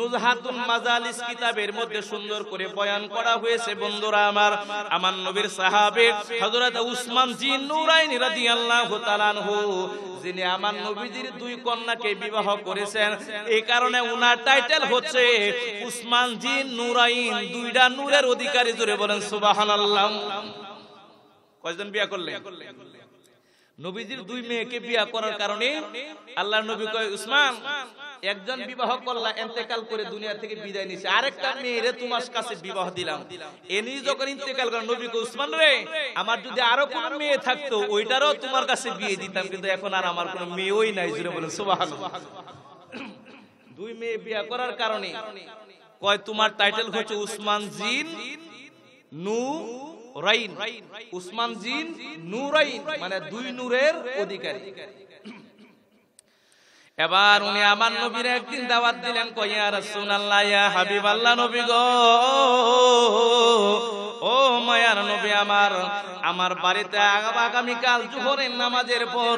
নুজহাতুন মাজালিস কিতাবের মধ্যে সুন্দর করে বয়ান করা হয়েছে বন্ধুরা আমার আমার নবীর সাহাবে হযরত উসমান জি নুরাইন রাদিয়াল্লাহু তাআলা আনহু যিনি আমার নবীজির দুই কন্যাকে বিবাহ করেছেন এই কারণে উনার টাইটেল হচ্ছে উসমান জি নুরাইন দুইটা নূরের অধিকারী জুড়ে বলেন সুবহানাল্লাহ কয়জন বিয়া করলেন নবীজির দুই মেয়েকে বিয়া করার কারণে আল্লাহ নবী কয় উসমান একজন বিবাহ করলা এতেকাল করে দুনিয়া থেকে বিদায় নিছে আরেকটা মেয়েরে তোমার কাছে বিবাহ দিলাম এনি যখন ইন্তেকাল করে নবী উসমান রে আমার যদি আরো কোন মেয়ে থাকতো ওইটারও তোমার কাছে বিয়ে দিতাম কিন্তু এখন আর আমার কোন মেয়েই নাই জুড়ে বলেন সুবহানাল্লাহ দুই মেয়ে বিয়ে করার কারণে কয় তোমার টাইটেল হচ্ছে উসমান জিন নু রাইন উসমান জিন নূরাইন মানে দুই নূরের অধিকারী এবার উনি আমার নবীর একদিন দাওয়াত দিলেন কইয়া রাসুল আল্লাহ ইয়া হাবিব আল্লাহ নবী গো ও মায়ার নবী আমার আমার বাড়িতে আগামীকাল জোহরের নামাজের পর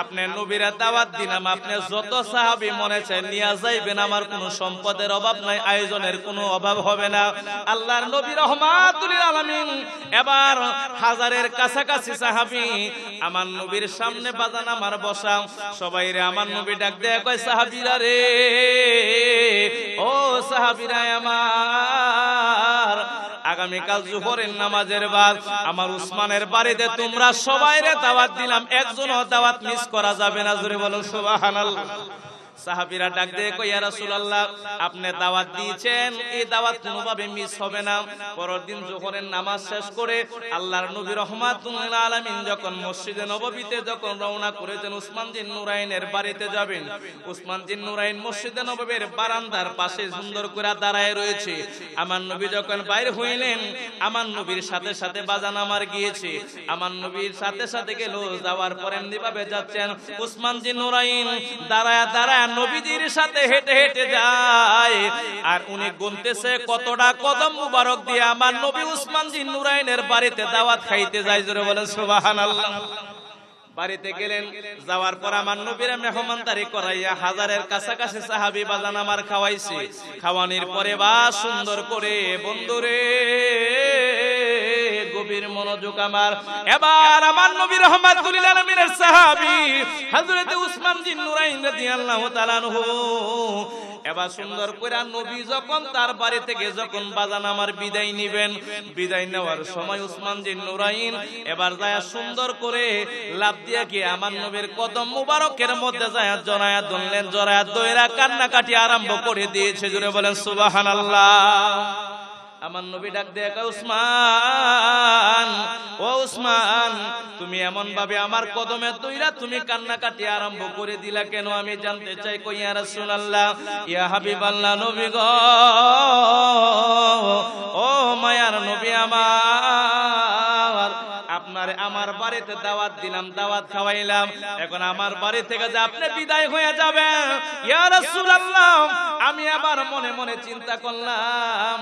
আপনি নবীরা দাওয়াত দিলাম আপনি যত সাহাবি মনে চাই নিয়ে যাইবেন আমার কোনো সম্পদের অভাব নাই আয়োজনের কোনো অভাব হবে না আল্লাহর নবীর রহমাতুল আলামিন এবার হাজারের কাছাকাছি সাহাবি আমার নবীর সামনে বাজান আমার বসা সবাই রে আমার নবী ডাক দেয় কয় সাহাবিরা রে ও সাহাবিরা আমার আগামীকাল জুহরের নামাজের বাদ আমার উসমানের বাড়িতে তোমরা সবাই রে দাওয়াত দিলাম একজনও দাওয়াত মিস করা যাবে না জোরে বলো সুবহানাল্লাহ সাহাবিরা ডাক দিয়ে ইয়া রাসূলুল্লাহ আপনি দাওয়াত দিয়েছেন এই দাওয়াত কোনোভাবে মিস হবে না পরের দিন যোহরের নামাজ শেষ করে আল্লাহর নবী রহমাতুল আলামিন যখন মসজিদে নববীতে যখন রওনা করেছেন উসমান জিন নুরাইনের বাড়িতে যাবেন উসমান জিন নুরাইন মসজিদে নববীর বারান্দার পাশে সুন্দর করে দাঁড়ায় রয়েছে আমার নবী যখন বাইরে হইলেন আমার নবীর সাথে সাথে বাজান আমার গিয়েছে আমার নবীর সাথে সাথে গেল যাওয়ার পর এমনিভাবে যাচ্ছেন উসমান জিন নুরাইন দাঁড়ায় দাঁড়ায় নবীজির সাথে হেঁটে হেঁটে যায় আর উনি গুনতেছে কতটা কদম মুবারক দিয়ে আমার নবী উসমান জি নুরাইনের বাড়িতে দাওয়াত খাইতে যায় জোরে বলে সুবহানাল্লাহ বাড়িতে গেলেন যাওয়ার পর আমার নবীর মেহমানদারি করাইয়া হাজারের কাছাকাছি সাহাবি বাজান আমার খাওয়াইছে খাওয়ানির পরে বা সুন্দর করে বন্ধুরে নবীর মনোযোগ আমার এবার আমার নবীর রহমাতুল্লিল আলমিনের সাহাবি হযরত উসমান জিন নুরাইন রাদিয়াল্লাহু তাআলা নহু এবার সুন্দর করে নবী যখন তার বাড়ি থেকে যখন বাজান আমার বিদায় নিবেন বিদায় নেওয়ার সময় উসমান জি নুরাইন এবার যায় সুন্দর করে লাভ দিয়া গিয়ে আমার নবীর কদম মুবারকের মধ্যে যায় জড়ায়া ধরলেন জড়ায়া দইরা কাটি আরম্ভ করে দিয়েছে জুড়ে বলেন সুবহানাল্লাহ আমার নবী ডাক দিয়ে উসমান ও উসমান তুমি এমন ভাবে আমার কদমে তুইরা তুমি কান্না কাটি আরম্ভ করে দিলা কেন আমি জানতে চাই কই ইয়া রাসূলুল্লাহ ইয়া হাবিবাল্লাহ নবী গো ও মায়ার নবী আমার বাড়িতে দাওয়াত দিলাম দাওয়াত খাওয়াইলাম এখন আমার বাড়ি থেকে যে আপনি বিদায় হয়ে যাবেন ইয়া রাসূলুল্লাহ আমি আবার মনে মনে চিন্তা করলাম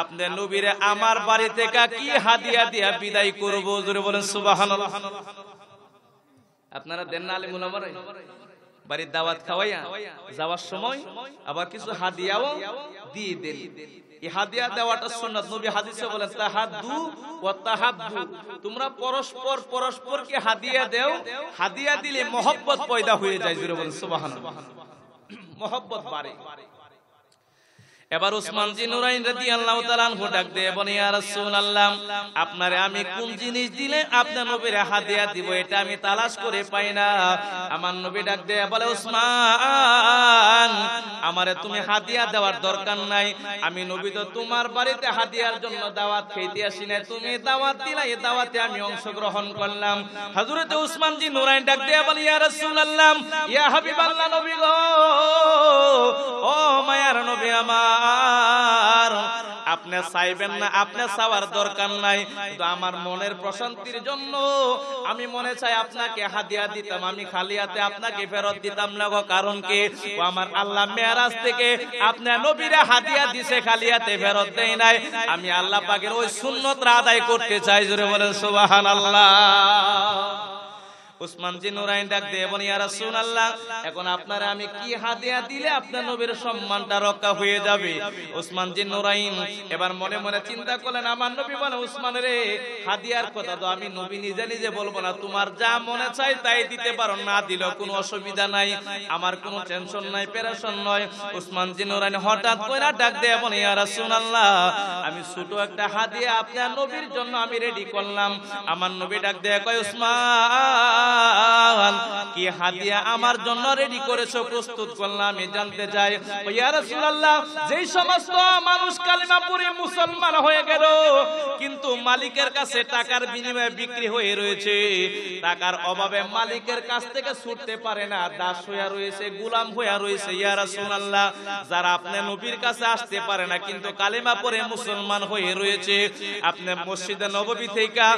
আপনি নবীরে আমার বাড়ি থেকে কি হাদিয়া দিয়া বিদায় করব জোরে বলেন সুবহানাল্লাহ আপনারা দেন না আলিমুল আমারে বাড়ির দাওয়াত খাওয়াইয়া যাওয়ার সময় আবার কিছু হাদিয়াও দিয়ে দেন হাদিয়া দেওয়াটা সুন্নাত নবী হাদিসে বলেন তাহাদু ওয়া তাহাব্বু তোমরা পরস্পর পরস্পরকে হাদিয়া দাও হাদিয়া দিলে মহব্বত পয়দা হয়ে যায় জুরে বলেন সুবহানাল্লাহ মহব্বত বাড়ে এবার উসমান জি নুরাইন রাদিয়াল্লাহু তাআলা আনহু ডাক দিয়ে বলে ইয়া রাসূলুল্লাহ আপনারে আমি কোন জিনিস দিলে আপনার নবীর হাত দেয়া দিব এটা আমি তালাশ করে পাই না আমার নবী ডাক দেয় বলে উসমান আমারে তুমি হাতিয়া দেওয়ার দরকার নাই আমি নবী তো তোমার বাড়িতে হাতিয়ার জন্য দাওয়াত খেতে আসি না তুমি দাওয়াত দিলা এই দাওয়াতে আমি অংশ গ্রহণ করলাম হাজুরতে উসমান জি নুরাইন ডাক দিয়ে বলে ইয়া রাসূলুল্লাহ ইয়া হাবিবাল্লাহ নবী গো ও মায়ার নবী আমার দরকার আপনি চাইবেন না আপনি চাওয়ার দরকার নাই কিন্তু আমার মনের প্রশান্তির জন্য আমি মনে চাই আপনাকে হাদিয়া দিতাম আমি খালি হাতে আপনাকে ফেরত দিতাম না গো কারণ কি ও আমার আল্লাহ মেয়ারাজ থেকে আপনি নবীরা হাদিয়া দিছে খালি হাতে ফেরত দেই নাই আমি আল্লাহ পাকের ওই সুন্নতরা আদায় করতে চাই জোরে বলেন সুবহানাল্লাহ উসমানজি নুরাইন ডাক দিয়ে বলি আর এখন আপনারা আমি কি হাদিয়া দিলে আপনার নবীর সম্মানটা রক্ষা হয়ে যাবে নুরাইন এবার মনে মনে চিন্তা করলেন আমার নবী বলে উসমান রে হাদিয়ার কথা তো আমি নবী নিজে নিজে বলবো না তোমার যা মনে চাই তাই দিতে পারো না দিল কোনো অসুবিধা নাই আমার কোনো টেনশন নাই পেরেশন নয় উসমান জি নুরাইন হঠাৎ করে ডাক দিয়ে বলি আর আল্লাহ আমি ছোট একটা হাদিয়া আপনার নবীর জন্য আমি রেডি করলাম আমার নবী ডাক দেয় কয় উসমান কি হাদিয়া আমার জন্য রেডি করেছো প্রস্তুত করলাম জানতে চাই ও ইয়া রাসূলুল্লাহ যেই সমস্ত মানুষ কালিমা পড়ে মুসলমান হয়ে গেল কিন্তু মালিকের কাছে টাকার বিনিময়ে বিক্রি হয়ে রয়েছে টাকার অভাবে মালিকের কাছ থেকে ছুটতে পারে না দাস রয়েছে গোলাম রয়েছে ইয়া রাসূলুল্লাহ যারা আপনি নবীর কাছে আসতে পারে না কিন্তু কালিমা পড়ে মুসলমান হয়ে রয়েছে আপনি মসজিদে নববী থেকে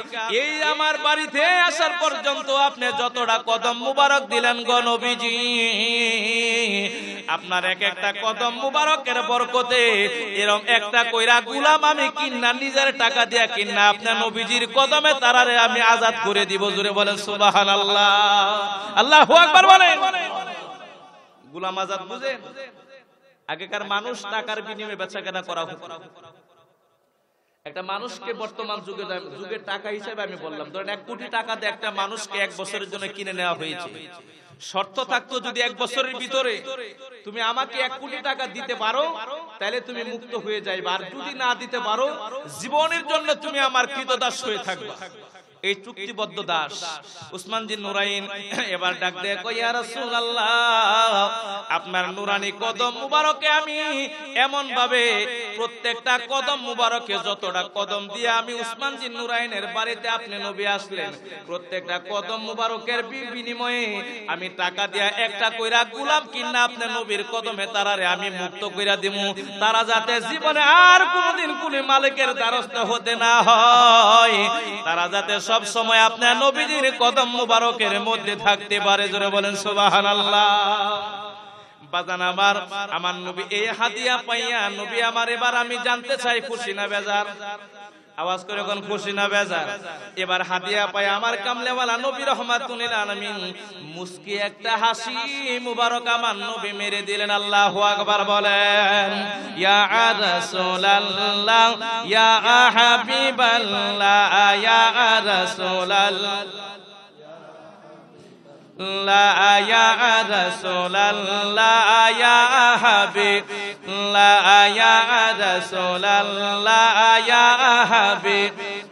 এই আমার বাড়িতে আসার পর্যন্ত আপনি আপনি যতটা কদম মুবারক দিলেন গণবিজি আপনার এক একটা কদম মুবারকের বরকতে এরম একটা কইরা গুলাম আমি কিনা নিজের টাকা দিয়া কিনা আপনার নবীজির কদমে তারারে আমি আজাদ করে দিব জুড়ে বলেন সুবাহান আল্লাহ আল্লাহ একবার বলে গুলাম আজাদ বুঝেন আগেকার মানুষ টাকার বিনিময়ে বেচা কেনা করা হতো একটা মানুষকে বর্তমান যুগে যুগের টাকা হিসেবে আমি বললাম ধরেন এক কোটি টাকা দিয়ে একটা মানুষকে এক বছরের জন্য কিনে নেওয়া হয়েছে শর্ত থাকতো যদি এক বছরের ভিতরে তুমি আমাকে এক কোটি টাকা দিতে পারো তাহলে তুমি মুক্ত হয়ে যাইবা আর যদি না দিতে পারো জীবনের জন্য তুমি আমার কৃতদাস হয়ে থাকবা এই চুক্তিবদ্ধ দাস উসমান জিন নুরাইন এবার ডাক দেয় কইয়া রাসূলুল্লাহ আপনার নুরানি কদম মুবারকে আমি এমন ভাবে প্রত্যেকটা কদম মুবারকে যতটা কদম দিয়ে আমি উসমান জিন নুরাইনের বাড়িতে আপনি নবী আসলেন প্রত্যেকটা কদম মুবারকের বিনিময়ে আমি টাকা দিয়া একটা কইরা গোলাম কিনা আপনি নবীর কদমে তারারে আমি মুক্ত কইরা দিমু তারা যাতে জীবনে আর কোনোদিন কোন মালিকের দ্বারস্থ হতে না হয় তারা যাতে সব সময় আপনার নবীজির কদম মুবারকের মধ্যে থাকতে পারে জোরে বলেন সুবাহান বাজান আমার আমার নবী এই হাতিয়া পাইয়া নবী আমার এবার আমি জানতে চাই খুশি না বেজার আওয়াজ করে এখন খুশি না বেজার এবার হাতিয়া পায় আমার কামলেওয়ালা নবী রহমাতুল আলামিন মুস্কি একটা হাসি মুবারক আমার নবী মেরে দিলেন আল্লাহ আকবার বলেন ইয়া রাসূলুল্লাহ ইয়া হাবিবাল্লাহ ইয়া রাসূলুল্লাহ لا يا رسول الله يا حبيب لا يا رسول الله يا حبيب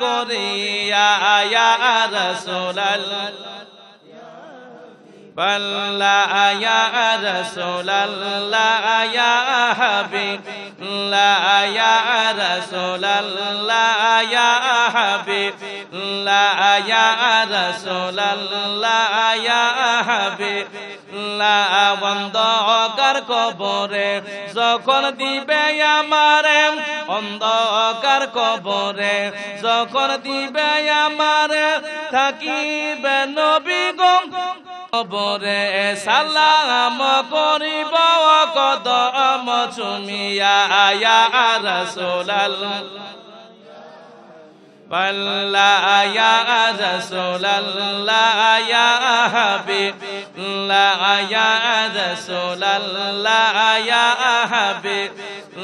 করিয়া রসোলাল বল্লা আয়া রসোল্লা আয়া হবি আয়া রসোল্লা আয়া হবি আয়া রসোল্লা আয়া হবি বন্দ অকার কবরে যখন দিবে আমারে বন্দ অকার কবরে যখন দিবে আমারে থাকিবে নবী গঙ্গ কবরে সালাম করিব কত চুমিয়া রসোলাল পাল্লা রসোলাল্লা হবি লা রসোলাল্লা হবি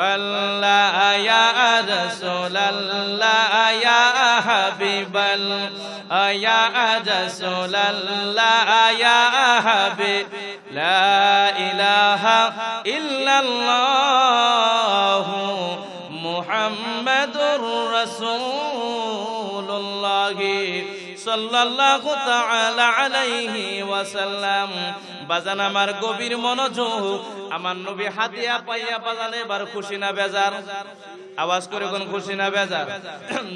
والله يا رسول الله يا حبيب يا رسول الله يا حبيب لا إله إلا الله محمد رسول الله صلى الله تعالى عليه وسلم বাজান আমার গভীর মনোযোগ আমার নবী হাতিয়া পাইয়া বাজান এবার খুশি না বেজার আওয়াজ করে কোন খুশি না বেজার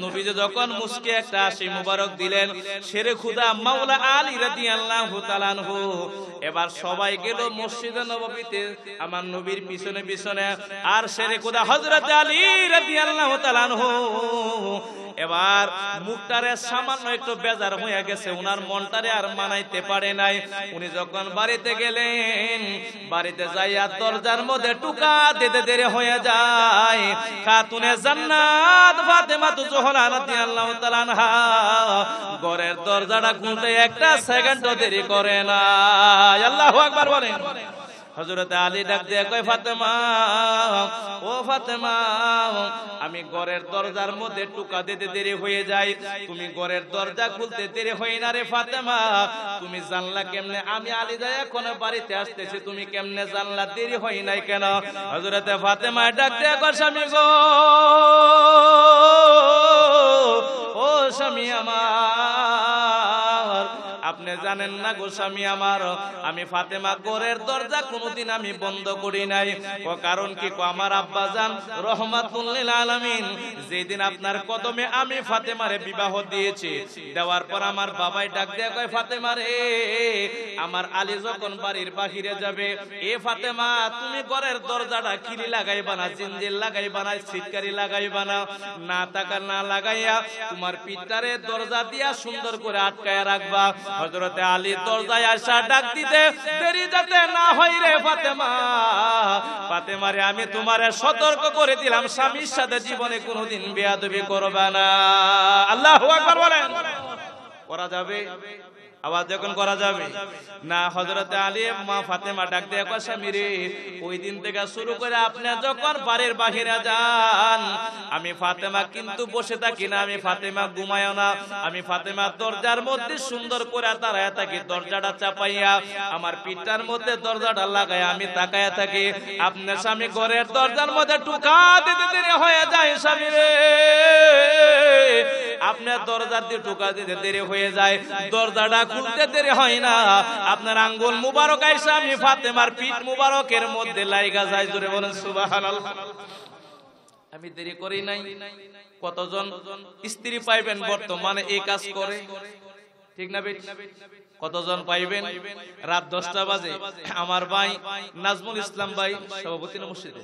নবী যে যখন মুসকে একটা আশি মুবারক দিলেন শেরে খুদা মাওলা আলী রাদিয়াল্লাহু তাআলা আনহু এবার সবাই গেল মসজিদে নববীতে আমার নবীর পিছনে পিছনে আর শেরে খুদা হযরত আলী রাদিয়াল্লাহু তাআলা আনহু এবার মুখটারে সামান্য একটু বেজার হয়ে গেছে উনার মনটারে আর মানাইতে পারে নাই উনি যখন বাড়িতে বাড়িতে গেলেন বাড়িতে যাইয়া দরজার মধ্যে টুকা দিতে দেরে হয়ে যায় খাতুনে জান্নাত ফাতেমা তু জোহরা রাদিয়াল্লাহু তাআলা আনহা ঘরের দরজাটা খুলতে একটা সেকেন্ডও দেরি করে না আল্লাহু আকবার বলেন হজরতে আলী ডাক দিয়ে কয় ফাতেমা ও ফাতেমা আমি গড়ের দরজার মধ্যে টুকা দিতে দেরি হয়ে যায় তুমি গড়ের দরজা খুলতে দেরি হয় না রে ফাতেমা তুমি জানলা কেমনে আমি আলী যাই এখন বাড়িতে আসতেছি তুমি কেমনে জানলা দেরি হয় নাই কেন হজরতে ফাতেমা ডাক দিয়ে কয় স্বামী গো ও স্বামী আমার আপনি জানেন না গোস্বামী আমার আমি ফাতেমা গোরের দরজা কোনোদিন আমি বন্ধ করি নাই ও কারণ কি আমার আব্বা জান রহমাতুল্লিল আলামিন যেদিন আপনার কদমে আমি ফাতেমারে বিবাহ দিয়েছি দেওয়ার পর আমার বাবাই ডাক দিয়ে কয় ফাতেমা রে আমার আলী যখন বাড়ির বাহিরে যাবে এ ফাতেমা তুমি ঘরের দরজাটা খিলি লাগাই বানা জিনজিল লাগাই বানা ছিটকারি লাগাই বানা না তাকা না লাগাইয়া তোমার পিতারে দরজা দিয়া সুন্দর করে আটকায়া রাখবা হজরতে আলী দরজায় আসা ডাক দিতে দেরি যাতে না হয় রে ফাতেমা ফাতেমারে আমি তোমারে সতর্ক করে দিলাম স্বামীর সাথে জীবনে কোনোদিন বেয়াদবি করবে না আল্লাহ আকবার বলেন করা যাবে আবার যখন করা যাবে না হজরত আলী মা ফাতেমা ডাক দিয়ে ওই দিন থেকে শুরু করে আপনি যখন বাড়ির বাহিরে যান আমি ফাতেমা কিন্তু বসে থাকি না আমি ফাতেমা ঘুমায় না আমি ফাতেমা দরজার মধ্যে সুন্দর করে তারা থাকি দরজাটা চাপাইয়া আমার পিঠার মধ্যে দরজাটা লাগাই আমি তাকায় থাকি আপনার স্বামী ঘরের দরজার মধ্যে টুকা দিতে দেরি হয়ে যায় স্বামী রে আপনার দরজার দিয়ে টুকা দিতে দেরি হয়ে যায় দরজাটা খুলতে দেরি হয় না আপনার আঙ্গুল মুবারক আইসা আমি ফাতেমার পিঠ মুবারকের মধ্যে লাইগা বলেন আমি দেরি করি নাই কতজন স্ত্রী পাইবেন বর্তমানে এই কাজ করে ঠিক না কতজন পাইবেন রাত দশটা বাজে আমার ভাই নাজমুল ইসলাম ভাই সভাপতি নমস্কার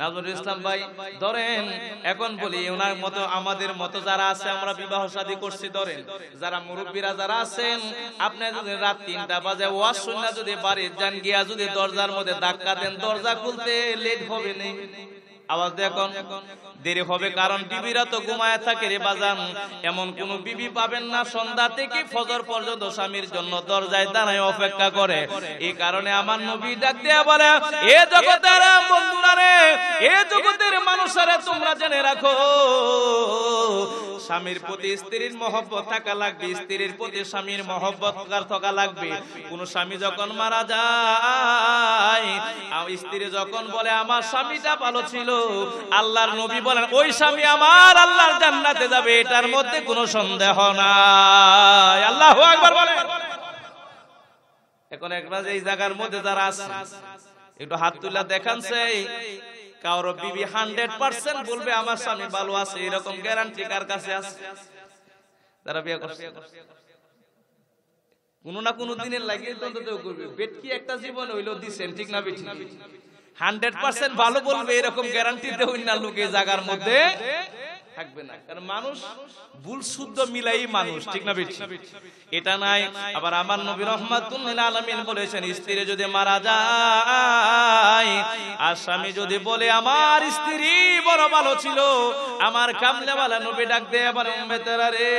নাজমুল ইসলাম ভাই ধরেন এখন বলি ওনার মতো আমাদের মতো যারা আছে আমরা বিবাহ শাদী করছি ধরেন যারা মুরব্বীরা যারা আছেন আপনি যদি রাত তিনটা বাজে ওয়াজ না যদি বাড়ির যান গিয়া যদি দরজার মধ্যে ধাক্কা দেন দরজা খুলতে লেট হবে নেই আওয়াজ এখন দেরি হবে কারণ বিবিরা তো ঘুমায় থাকে রে বাজান এমন কোন বিবি পাবেন না সন্ধ্যা থেকে ফজর পর্যন্ত স্বামীর জন্য দরজায় দাঁড়ায় অপেক্ষা করে এই কারণে আমার নবী ডাক দেয়া বলে এ জগতের বন্ধুরা রে এ জগতের মানুষেরা তোমরা জেনে রাখো স্বামীর প্রতি স্ত্রীর মহব্বত থাকা লাগবে স্ত্রীর প্রতি স্বামীর মহব্বত থাকা লাগবে কোন স্বামী যখন মারা যায় স্ত্রী যখন বলে আমার স্বামীটা ভালো ছিল আল্লাহর নবী বলেন ওই স্বামী আমার আল্লাহর জান্নাতে যাবে এটার মধ্যে কোন সন্দেহ নাই আল্লাহ একবার বলে এখন একবার এই জায়গার মধ্যে যারা আছে একটু হাত তুলা দেখান সেই কারো বিবি হান্ড্রেড পার্সেন্ট বলবে আমার স্বামী ভালো আছে এরকম গ্যারান্টি কার কাছে আছে তারা বিয়ে করছে কোনো না কোনো দিনের লাগিয়ে তন্ত করবে বেটকি একটা জীবন হইলো দিচ্ছেন ঠিক না বেঠিক হান্ড্রেড পার্সেন্ট ভালো বলবে এরকম গ্যারান্টি দেবেন না লোকে জায়গার মধ্যে থাকবে না কারণ মানুষ ভুল শুদ্ধ মিলাই মানুষ ঠিক না বিচ্ছি এটা নাই আবার আমার নবী রহমাতুল্লিল আলমিন বলেছেন স্ত্রী যদি মারা যায় আর স্বামী যদি বলে আমার স্ত্রী বড় ভালো ছিল আমার কামলেওয়ালা নবী ডাক দেয় আবার রে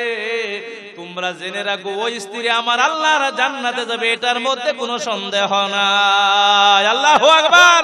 তোমরা জেনে রাখো ওই স্ত্রী আমার আল্লাহর জান্নাতে যাবে এটার মধ্যে কোনো সন্দেহ নাই আল্লাহু আকবার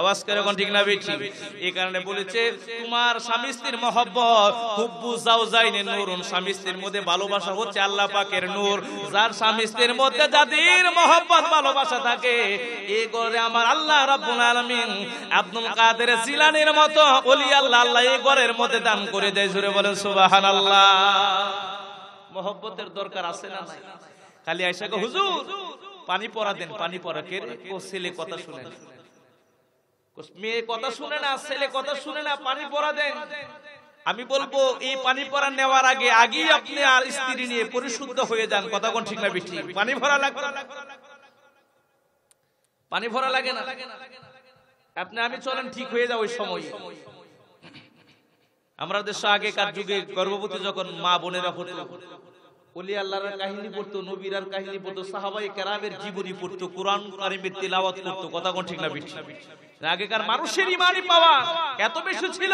আওয়াজ করে কোন ঠিক না বেঠি এই কারণে বলেছে তোমার স্বামী স্ত্রীর মহব্বত হুব্বু যাইনি নূরুন স্বামী স্ত্রীর মধ্যে ভালোবাসা হচ্ছে আল্লাহ পাকের নূর যার স্বামী স্ত্রীর মধ্যে যাদের মহব্বত ভালোবাসা থাকে এই ঘরে আমার আল্লাহ রাব্বুল আলামিন আব্দুল কাদের জিলানির মতো ওলি আল্লাহ আল্লাহ এই ঘরের মধ্যে দান করে দেয় জুড়ে বলে সুবহানাল্লাহ মহব্বতের দরকার আছে না নাই খালি আয়েশাকে হুজুর পানি পরা দেন পানি পরা কে ও ছেলে কথা শুনেন মেয়ে কথা শুনে না ছেলে কথা শুনে না পানি পড়া দেন আমি বলবো এই পানি পড়া নেওয়ার আগে আগেই আপনি আর স্ত্রী নিয়ে পরিশুদ্ধ হয়ে যান কথা কোন ঠিক না বেশি পানি ভরা লাগবে পানি ভরা লাগে না আপনি আমি চলেন ঠিক হয়ে যাও ওই সময় আমরা দেশ আগেকার যুগে গর্ভবতী যখন মা বোনেরা হতো কাহিনী নবীরার কাহিনী সাহাবাই জীবনী কারিমের করতো কথা কোন ঠিক না আগেকার পাওয়া এত ছিল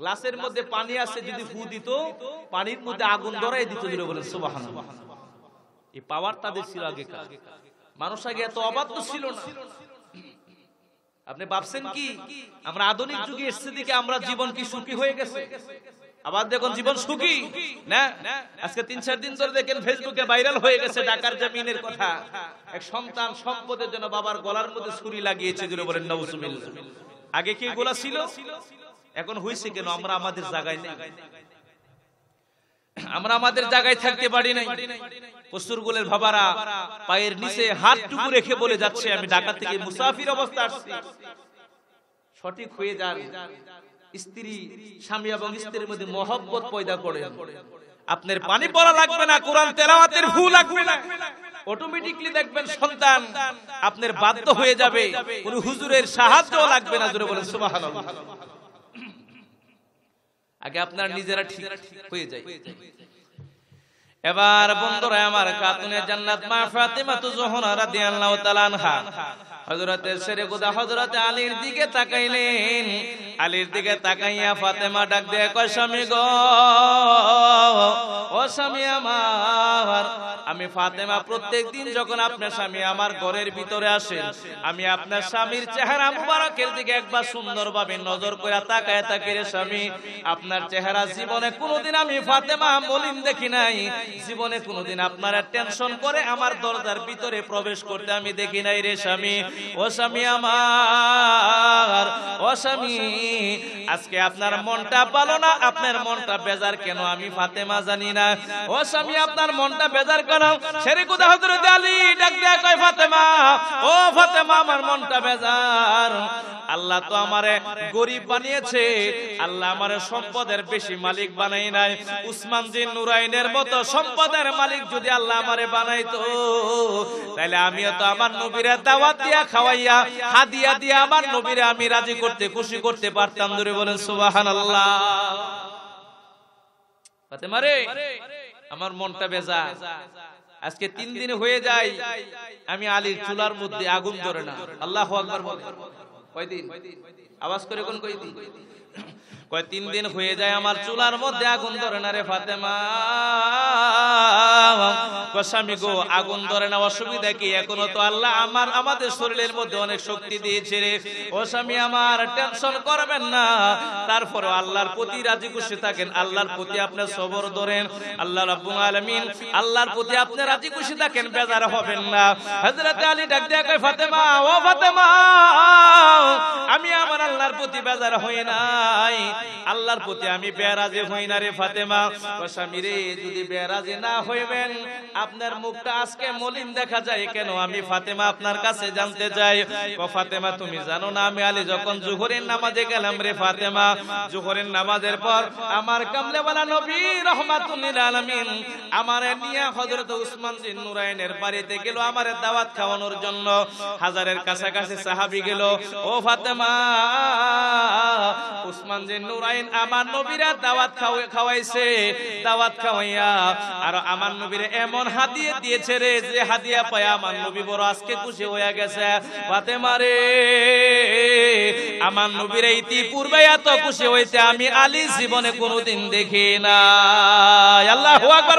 গ্লাসের মধ্যে পানি আছে যদি ফু দিত পানির মধ্যে আগুন ধরাই দিত বলে এই পাওয়ার তাদের ছিল আগেকার মানুষ আগে এত অবাধ্য ছিল না আপনি ভাবছেন কি আমরা আধুনিক যুগে এসছে দিকে আমরা জীবন কি সুখী হয়ে গেছে আবার দেখুন জীবন সুখী না আজকে তিন চার দিন ধরে দেখেন ফেসবুকে ভাইরাল হয়ে গেছে ডাকার জামিনের কথা এক সন্তান সম্পদের জন্য বাবার গলার মধ্যে ছুরি লাগিয়েছে যেগুলো বলেন নবসুমিল আগে কি গোলা ছিল এখন হয়েছে কেন আমরা আমাদের জায়গায় নেই আমরা আমাদের জায়গায় থাকতে পারি নাই কস্তুর গোলের বাবারা পায়ের নিচে হাতটুকু রেখে বলে যাচ্ছে আমি ঢাকা থেকে মুসাফির অবস্থা আসছি সঠিক হয়ে যান স্ত্রী স্বামী এবং স্ত্রীর মধ্যে মহব্বত পয়দা করে আপনার পানি পড়া লাগবে না কোরআন তেলাওয়াতের ভু লাগবে না অটোমেটিকলি দেখবেন সন্তান আপনার বাধ্য হয়ে যাবে কোন হুজুরের সাহায্য লাগবে না জোরে বলেন সুবহানাল্লাহ আগে আপনার নিজেরা ঠিক হয়ে যায় এবার বন্ধুরা আমার কাতুনে জান্নাত মা ফাতিমা তু জোহরা রাদিয়াল্লাহু তাআলা আনহা হজরতে সেরে খুদা হজরত আলীর দিকে তাকাইলেন আলীর দিকে তাকাইয়া ফাতেমা ডাক দিয়ে কয় স্বামী গো ও স্বামী আমার আমি ফাতেমা প্রত্যেক দিন যখন আপনার স্বামী আমার ঘরের ভিতরে আসেন আমি আপনার স্বামীর চেহারা মুবারকের দিকে একবার সুন্দরভাবে নজর করে তাকায় তাকি রে স্বামী আপনার চেহারা জীবনে কোনোদিন আমি ফাতেমা মলিন দেখি নাই জীবনে কোনোদিন আপনারা টেনশন করে আমার দরজার ভিতরে প্রবেশ করতে আমি দেখি নাই রে স্বামী ওসামি আমার ওসামি আজকে আপনার মনটা ভালো না আপনার মনটা বেজার কেন আমি ফাতেমা জানি না ওসামি আপনার মনটা বেজার কেন সেরে কুদা হজরত আলী ডাক দিয়ে কয় ফাতেমা ও ফাতেমা আমার মনটা বেজার আল্লাহ তো আমারে গরিব বানিয়েছে আল্লাহ আমারে সম্পদের বেশি মালিক বানাই নাই উসমান জি নুরাইনের মতো সম্পদের মালিক যদি আল্লাহ আমারে বানাইতো তাহলে আমিও তো আমার নবীরা দাওয়াত দিয়া খাওয়াইয়া হাদিয়া দিয়ে আমার নবীরে আমি রাজি করতে খুশি করতে পারতাম দূরে বলেন সুবাহান আল্লাহ আমার মনটা বেজা আজকে তিন দিন হয়ে যায় আমি আলীর চুলার মধ্যে আগুন ধরে না আল্লাহ বলে কয়দিন আওয়াজ করে কোন কয়দিন কয় তিন দিন হয়ে যায় আমার চুলার মধ্যে আগুন ধরে না রে ফাতেমা স্বামী গো আগুন ধরে না অসুবিধা কি এখনো তো আল্লাহ আমার আমাদের শরীরের মধ্যে অনেক শক্তি দিয়েছে রে ও স্বামী আমার টেনশন করবেন না তারপরে আল্লাহর প্রতি রাজি খুশি থাকেন আল্লাহর প্রতি আপনার সবর ধরেন আল্লাহ রাব্বুল আলামিন আল্লাহর প্রতি আপনি রাজি খুশি থাকেন বেজার হবেন না হযরত আলী ডাক দেয়া কয় ফাতেমা ও ফাতেমা আমি আমার আল্লাহর প্রতি বেজার হই নাই আল্লাহর প্রতি আমি বেরাজে হই না রে ফাতেমা স্বামী রে যদি বেরাজে না হইবেন আপনার মুখটা আজকে মলিন দেখা যায় কেন আমি ফাতেমা আপনার কাছে জানতে চাই ও ফাতেমা তুমি জানো না আমি আলী যখন জুহরের নামাজে গেলাম রে ফাতেমা জুহরের নামাজের পর আমার কামলেওয়ালা নবী রহমাতুল্লিল আলামিন আমার নিয়া হযরত উসমান বিন নুরাইনের বাড়িতে গেল আমার দাওয়াত খাওয়ানোর জন্য হাজারের কাছাকাছি সাহাবী গেল ও ফাতেমা উসমান বিন নুরাইন আমার নবীরা দাওয়াত খাওয়াইছে দাওয়াত খাওয়াইয়া আর আমার নবীরে এমন দিয়েছে রে যে হাতিয়া পায় আমার নবী বড় আজকে খুশি হয়ে গেছে পাতে মারে আমার নবীর ইতিপূর্বে এত খুশি হয়েছে আমি আলী জীবনে কোনোদিন দেখি না আল্লাহ আকবার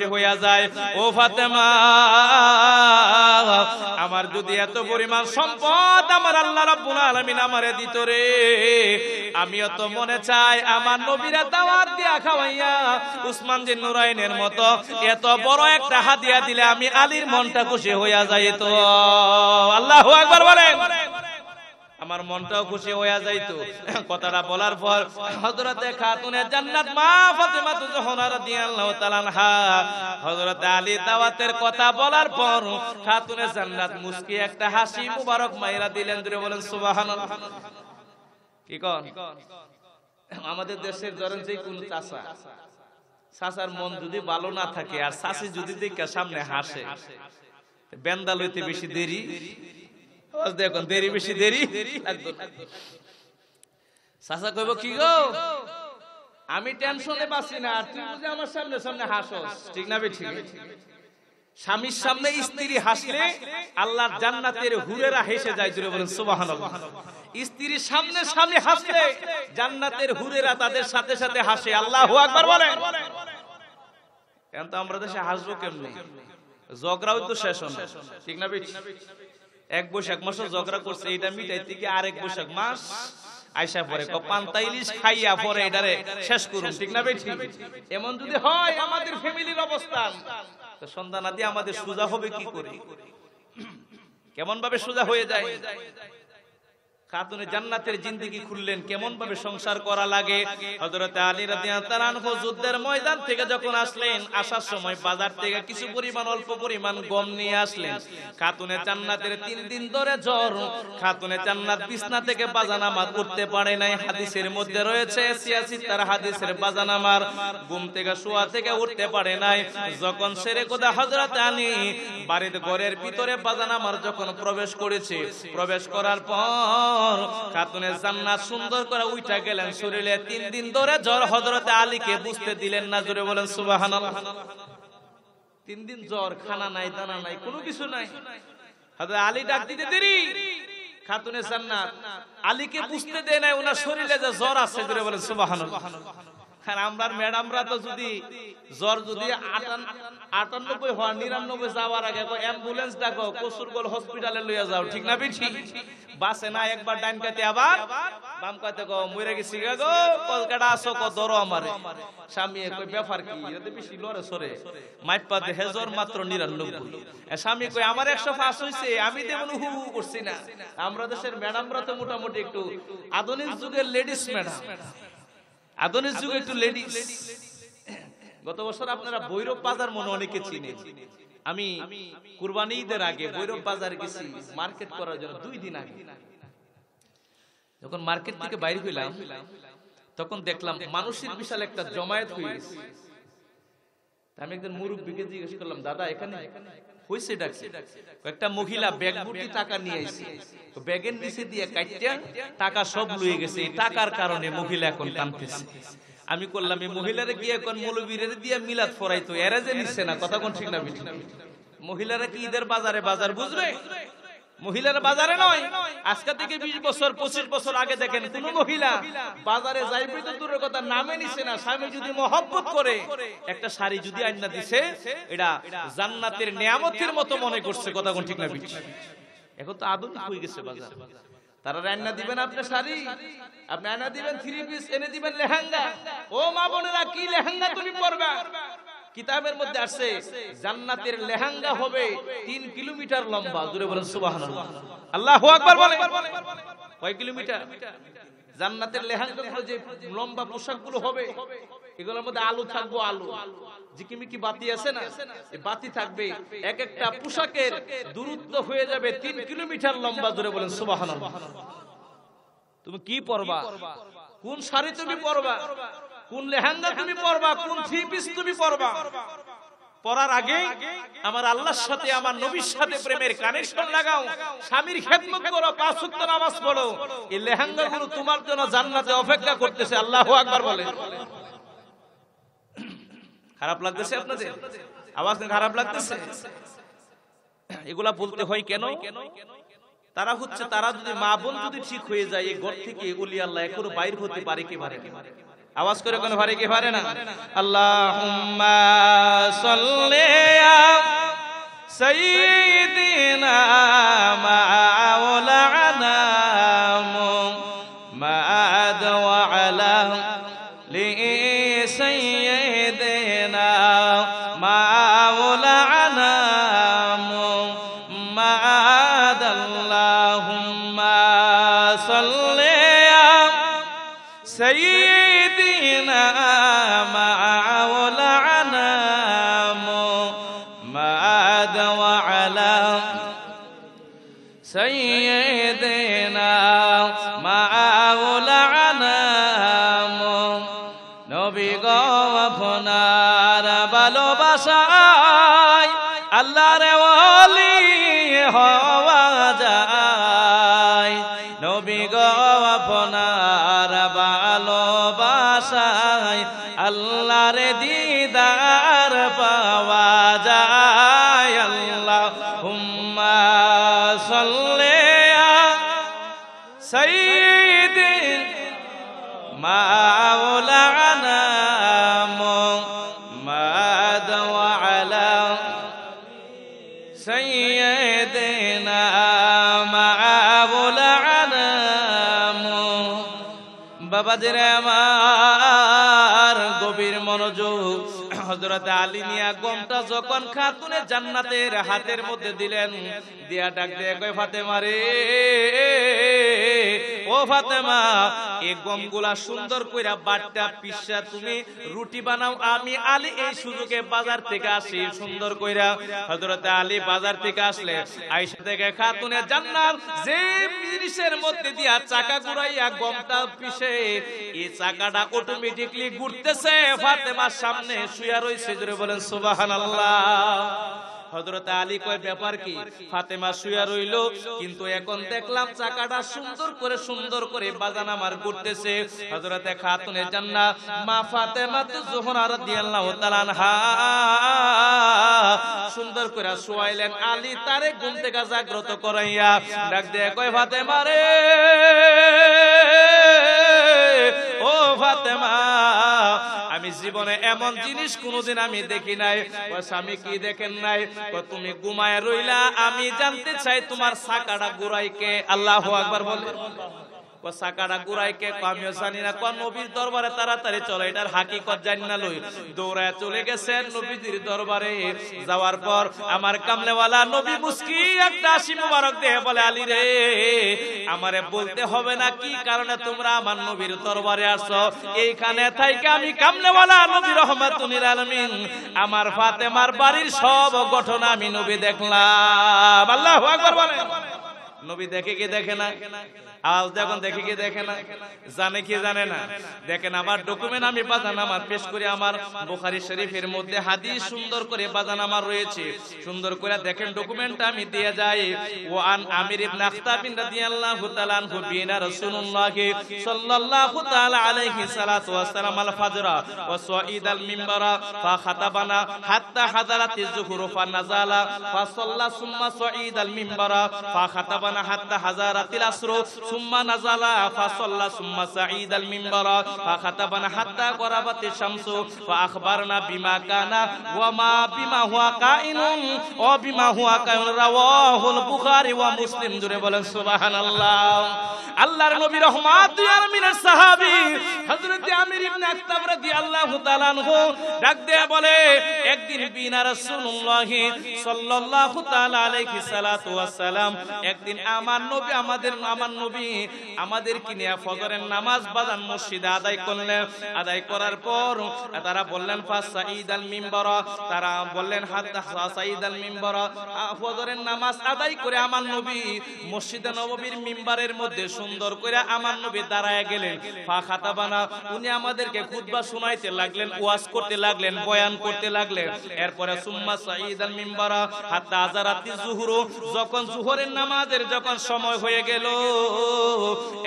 খুশি হইয়া যায় ও ফাতেমা আমার যদি এত পরিমাণ সম্পদ আমার আল্লাহ রাব্বুল আলামিন আমারে দিত রে আমিও তো মনে চাই আমার নবীরা দাওয়াত দিয়া খাওয়াইয়া উসমান জিন নুরাইনের মতো এত বড় একটা হাদিয়া দিলে আমি আলীর মনটা খুশি হইয়া যাইতো আল্লাহু আকবার বলেন আমার মনটাও খুশি হইয়া যাইতো কথাটা বলার পর হজরতে খাতুনে জান্নাত মা ফাতেমা তু জহরা তাআলা হযরতে আলী দাওয়াতের কথা বলার পর খাতুনে জান্নাত মুস্কি একটা হাসি মুবারক মাইরা দিলেন ধরে বলেন সুবহানাল্লাহ কি কোন আমাদের দেশের ধরেন যে কোন চাচা চাচার মন যদি ভালো না থাকে আর চাচি যদি দেখে সামনে হাসে বেন্দাল হইতে বেশি দেরি এখন দেরি বেশি দেরি চাচা কইব কি গো আমি টেনশনে বাঁচি না আর তুই বুঝে আমার সামনে সামনে হাসস ঠিক না ঠিক স্বামীর সামনে স্ত্রী হাসলে আল্লাহ জান্নাতের হুরেরা হেসে যায় জুড়ে বলেন সুবাহান স্ত্রীর সামনে স্বামী হাসলে জান্নাতের হুরেরা তাদের সাথে সাথে হাসে আল্লাহু একবার বলে এখন তো আমরা দেশে হাসবো কেমনি ঝগড়াও তো শেষ হন ঠিক না ঠিক এক বৈশাখ মাসে ঝগড়া করছে এটা মিটাইতে গিয়ে আরেক বৈশাখ মাস আইসা পরে পান্তাইলিশ খাইয়া পরে এটারে শেষ করুন ঠিক না বেঠি এমন যদি হয় আমাদের ফ্যামিলির অবস্থান তো সন্তান দিয়ে আমাদের সোজা হবে কি করে কেমন ভাবে সোজা হয়ে যায় খাতুনে জান্নাতের জিন্দিগি খুললেন কেমন ভাবে সংসার করা লাগে হযরত আলী রাদিয়াল্লাহু আনহু যুদ্ধের ময়দান থেকে যখন আসলেন আসার সময় বাজার থেকে কিছু পরিমাণ অল্প পরিমাণ গম নিয়ে আসলেন খাতুনে জান্নাতের তিন দিন ধরে জ্বর খাতুনে জান্নাত বিছনা থেকে বাজানামা করতে পারে নাই হাদিসের মধ্যে রয়েছে 86 তার হাদিসের বাজানামার ঘুম থেকে শোয়া থেকে উঠতে পারে নাই যখন সেরে কোদা হযরত আলী বাড়ির ঘরের ভিতরে বাজানামার যখন প্রবেশ করেছে প্রবেশ করার পর পর খাতুনে জান্নাত সুন্দর করে উইটা গেলেন শরীরে তিন দিন ধরে জ্বর হজরতে আলীকে বুঝতে দিলেন না জোরে বলেন সুবহানাল্লাহ তিন দিন জ্বর খানা নাই দানা নাই কোনো কিছু নাই হজরত আলী ডাক দিতে দেরি খাতুনে জান্নাত আলীকে বুঝতে দেয় নাই ওনার শরীরে যে জ্বর আছে জোরে বলেন সুবহানাল্লাহ হ্যাঁ, আমরা ম্যাডামরা তো যদি জ্বর যদি আটানব্বই হওয়া নিরানব্বই যাওয়ার আগে অ্যাম্বুলেন্স ডাকো কসুরগোল হসপিটালে লইয়া যাও ঠিক না বিঠি বাসে না একবার ডাইন কাতে আবার গেছি কলকাতা স্বামী কই ব্যাপার কি এতে স্বামী আমি তেমন হু হু করছি না আমরা দেশের ম্যাডামরা তো মোটামুটি একটু আধুনিক যুগের লেডিস ম্যাডাম আধুনিক যুগে একটু লেডিস গত বছর আপনারা বৈরব বাজার মনে অনেকে চিনে আমি কুরবানি ঈদের আগে ভৈরব বাজার গেছি মার্কেট করার জন্য দুই দিন আগে যখন মার্কেট থেকে বাইরে হইলাম তখন দেখলাম মানুষের বিশাল একটা জমায়েত হয়ে গেছে আমি একজন মুরব্বীকে জিজ্ঞেস করলাম দাদা এখানে হয়েছে ডাকছে একটা মহিলা ব্যাগ ভর্তি টাকা নিয়ে আইছে তো ব্যাগের নিচে দিয়ে কাটতে টাকা সব লুয়ে গেছে টাকার কারণে মহিলা এখন কাঁদতেছে আমি করলাম এই মহিলারে গিয়ে এখন মৌলবীরের দিয়ে মিলাদ ফরাইতো এরা যে নিচ্ছে না কথা কোন ঠিক না মহিলারা কি ঈদের বাজারে বাজার বুঝবে মহিলারা বাজারে নয় আজকে থেকে বিশ বছর পঁচিশ বছর আগে দেখেন কোন মহিলা বাজারে যাই তো দূরের কথা নামে নিছে না স্বামী যদি মহব্বত করে একটা শাড়ি যদি আইনা দিছে এটা জান্নাতের নিয়ামতের মতো মনে করছে কথা কোন ঠিক না এখন তো আধুনিক হয়ে গেছে বাজার তারা রান্না দিবেন আপনার শাড়ি আপনি আয়না দিবেন থ্রি পিস এনে দিবেন লেহেঙ্গা ও মা বোনেরা কি লেহেঙ্গা তুমি পরবা কিতাবের মধ্যে আছে জান্নাতের লেহাঙ্গা হবে তিন কিলোমিটার লম্বা দূরে বলেন সুবাহ আল্লাহ আকবার বলে কয় কিলোমিটার জান্নাতের লেহাঙ্গাগুলো যে লম্বা পোশাকগুলো হবে এগুলোর মধ্যে আলু থাকবো আলো জিকিমিকি বাতি আছে না বাতি থাকবে এক একটা পোশাকের দূরত্ব হয়ে যাবে তিন কিলোমিটার লম্বা দূরে বলেন সুবাহ তুমি কি পরবা কোন শাড়ি তুমি পরবা কোন লেহেঙ্গা তুমি পরবা কোন থ্রি পিস তুমি পরবা পরার আগে আমার আল্লাহর সাথে আমার নবীর সাথে প্রেমের কানেকশন লাগাও স্বামীর খেদমত করো পাঁচ উত্তর নামাজ পড়ো এই লেহেঙ্গা গুলো তোমার জন্য জান্নাতে অপেক্ষা করতেছে আল্লাহ আকবার বলে খারাপ লাগতেছে আপনাদের আওয়াজ খারাপ লাগতেছে এগুলা বলতে হয় কেন তারা হচ্ছে তারা যদি মা বোন যদি ঠিক হয়ে যায় এই ঘর থেকে আল্লাহ এখনো বাইর হতে পারে কি পারে আওয়াজ করে কোনো ভারে কি পারে না আল্লাহ সল্লেয়া সঈদিন হজরতে আলী মিয়া গমটা যখন খাতুনে জান্নাতের হাতের মধ্যে দিলেন দিয়া ডাক দিয়ে ফাতে মারে ও ফাতেমা এই গমগুলা সুন্দর কইরা বাট্টা পিসা তুমি রুটি বানাও আমি আলী এই সুযোগে বাজার থেকে আসি সুন্দর কইরা হযরত আলী বাজার থেকে আসলে আয়েশা থেকে খাতুনে জান্নাত যে জিনিসের মধ্যে দিয়া চাকা ঘুরাইয়া গমটা পিষে এই চাকাটা অটোমেটিকলি ঘুরতেছে ফাতেমার সামনে শুয়া রইছে জোরে বলেন সুবহানাল্লাহ হজরত আলী কয় ব্যাপার কি ফাতেমা শুয়ে রইল কিন্তু এখন দেখলাম চাকাটা সুন্দর করে সুন্দর করে বাজানা মার ঘুরতেছে হজরতে খাতুনে জান্না মা ফাতেমা তো জোহরা রাদিয়াল্লাহু তাআলা আনহা সুন্দর করে শুয়াইলেন আলী তারে ঘুম থেকে জাগ্রত করাইয়া ডাক দিয়ে কয় ফাতেমা রে ও ফাতেমা আমি জীবনে এমন জিনিস কোনোদিন আমি দেখি নাই স্বামী কি দেখেন নাই তুমি ঘুমায় রইলা আমি জানতে চাই তোমার সাকাটা গোড়াইকে আল্লাহ আকবার বলে সাকারা গুড়াইকে আমিও জানি না কোন নবীর দরবারে তাড়াতাড়ি চলে এটার হাকিকত জানি না লই দৌড়ায় চলে গেছেন নবীজির দরবারে যাওয়ার পর আমার কামলেওয়ালা নবী মুস্কি একটা আশি মুবারক দেহে বলে আলী রে আমারে বলতে হবে না কি কারণে তোমরা আমার নবীর দরবারে আসো এইখানে থাইকে আমি কামলেওয়ালা নবী রহমাতুল আলমিন আমার ফাতেমার বাড়ির সব গঠন আমি নবী দেখলাম আল্লাহু আকবার বলেন নবী দেখে কি দেখে না আজ যখন দেখে কি দেখে না জানে কি জানে না দেখেন আমার ডকুমেন্ট আমি বাজান আমার পেশ করে আমার বোখারি শরীফের মধ্যে হাদি সুন্দর করে বাজান আমার রয়েছে সুন্দর করে দেখেন ডকুমেন্ট আমি দিয়ে যাই ও আন আমির ইবনে আখতাব রাদিয়াল্লাহু তাআলা আনহু বিনা রাসূলুল্লাহ সাল্লাল্লাহু তাআলা আলাইহি সালাতু ওয়া আল ফাজরা ওয়া সাঈদাল মিম্বারা ফা খাতাবানা হাত্তা হাদারাতিজ যুহুর ফা নাযালা ফা সাল্লা সুম্মা সাঈদাল মিম্বারা ফা খাতাবানা হাত্তা হাজারাতিল আসর সুম্মা নাজালা ফাসাল্লা সুম্মা সাঈদ আল হাত্তা গরাবাতি শামসু ফাখবারনা বিমা কানা ওয়া মা বিমা হুয়া কাইনুন ও বিমা হুয়া কাইন রাওয়াহুল বুখারী ওয়া মুসলিম বলেন সুবহানাল্লাহ আল্লাহর নবী রহমাত সাহাবী হযরত আমির ইবনে রাদিয়াল্লাহু তাআলা আনহু ডাক বলে একদিন বিনা সাল্লাল্লাহু তাআলা আলাইহি সালাতু একদিন আমার নবী আমাদের আমার নবী আপনি আমাদেরকে নিয়ে ফজরের নামাজ বাজান মসজিদে আদায় করলেন আদায় করার পর তারা বললেন তারা বললেন নামাজ আদায় করে আমার নবী মসজিদে নববীর মিম্বারের মধ্যে সুন্দর করে আমার নবী দাঁড়ায় গেলেন ফা বানা উনি আমাদেরকে খুতবা শোনাইতে লাগলেন ওয়াজ করতে লাগলেন বয়ান করতে লাগলেন এরপরে সুম্মা সাঈদ আল মিম্বর হাত আজারাতি জুহুরু যখন জুহরের নামাজের যখন সময় হয়ে গেল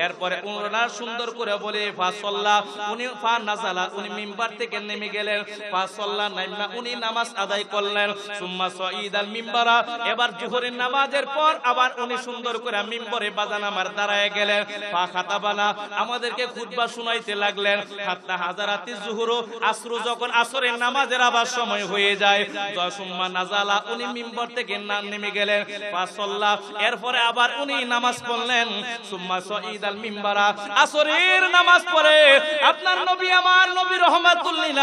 এরপরে ওনারা সুন্দর করে বলে ফাসল্লা উনি ফা নাজালা উনি মিম্বার থেকে নেমে গেলেন ফাসল্লা নাইমা উনি নামাজ আদায় করলেন সুম্মা সঈদ আল মিম্বারা এবার জোহরের নামাজের পর আবার উনি সুন্দর করে মিম্বরে বাজান আমার দাঁড়ায় গেলেন ফা খাতাবানা আমাদেরকে খুতবা শুনাইতে লাগলেন হাত্তা হাজারাতি জুহুরু আসর যখন আসরের নামাজের আবার সময় হয়ে যায় সুম্মা নাজালা উনি মিম্বর থেকে নেমে গেলেন ফাসল্লা এরপরে আবার উনি নামাজ পড়লেন আসরের নামাজ পড়ে আপনার নবী আমার নবী রহমাতুল লিল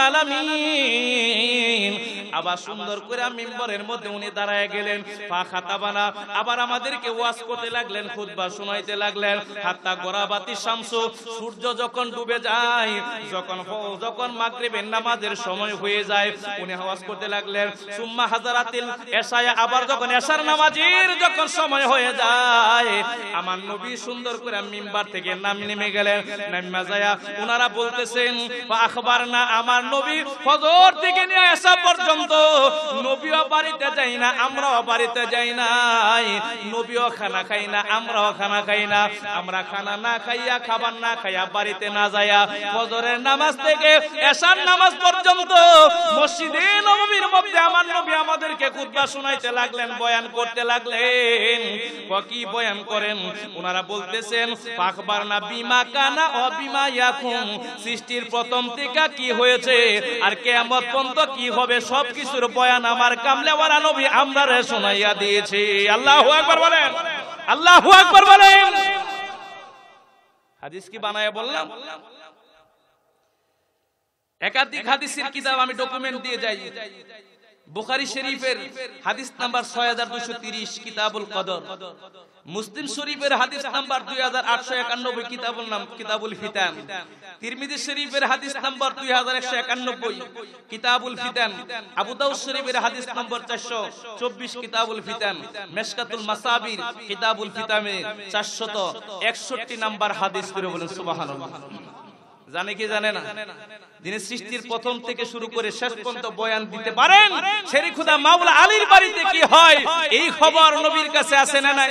আবার সুন্দর করে মিম্বরের মধ্যে উনি দাঁড়ায় গেলেন পা খাতাবানা আবার আমাদেরকে ওয়াজ করতে লাগলেন খুতবা শোনাইতে লাগলেন হাত্তা গোরাবাতি শামসু সূর্য যখন ডুবে যায় যখন যখন মাগরিবের নামাজের সময় হয়ে যায় উনি ওয়াজ করতে লাগলেন সুম্মা হাজারাতিল এশায়া আবার যখন এসার নামাজের যখন সময় হয়ে যায় আমার নবী সুন্দর সুন্দর করে মিম্বার থেকে নাম নেমে গেলেন নাম্মা যায়া ওনারা বলতেছেন আখবার না আমার নবী ফজর থেকে নিয়ে আসা পর্যন্ত নবীও বাড়িতে যাই না আমরাও বাড়িতে যাই নাই নবীও খানা খাই না আমরাও খানা খাই না আমরা খানা না খাইয়া খাবার না খাইয়া বাড়িতে না যায়া ফজরের নামাজ থেকে এসার নামাজ পর্যন্ত মসজিদে নবীর মধ্যে আমার নবী আমাদেরকে খুতবা শোনাইতে লাগলেন বয়ান করতে লাগলেন কি বয়ান করেন ওনারা বলতে বলতেছেন পাকবার না বিমা কানা অবিমা ইয়াকুম সৃষ্টির প্রথম কি হয়েছে আর পর্যন্ত কি হবে বয়ান আমার নবী আমরা দিয়েছি বলেন বলেন হাদিস কি বানায় বললাম একাধিক হাদিসের কিতাব আমি ডকুমেন্ট দিয়ে যাই বুখারি শরীফের হাদিস নাম্বার ছয় হাজার দুইশো তিরিশ কিতাবুল কদর মুসলিম শরীফের হাদিস নাম্বার দুই হাজার আটশো একানব্বই কিতাবুল নাম কিতাবুল ফিতান তিরমিদি শরীফের হাদিস নাম্বার দুই হাজার একশো একানব্বই কিতাবুল ফিতান আবুদাউ শরীফের হাদিস নাম্বার চারশো চব্বিশ কিতাবুল ফিতান মেশকাতুল মাসাবির কিতাবুল ফিতামে চারশত একষট্টি নাম্বার হাদিস করে বলেন সুবাহ জানে কি জানে না যিনি সৃষ্টির প্রথম থেকে শুরু করে শেষ পর্যন্ত বয়ান দিতে পারেন শেরি খুদা মাওলা আলীর বাড়িতে কি হয় এই খবর নবীর কাছে আসে না নাই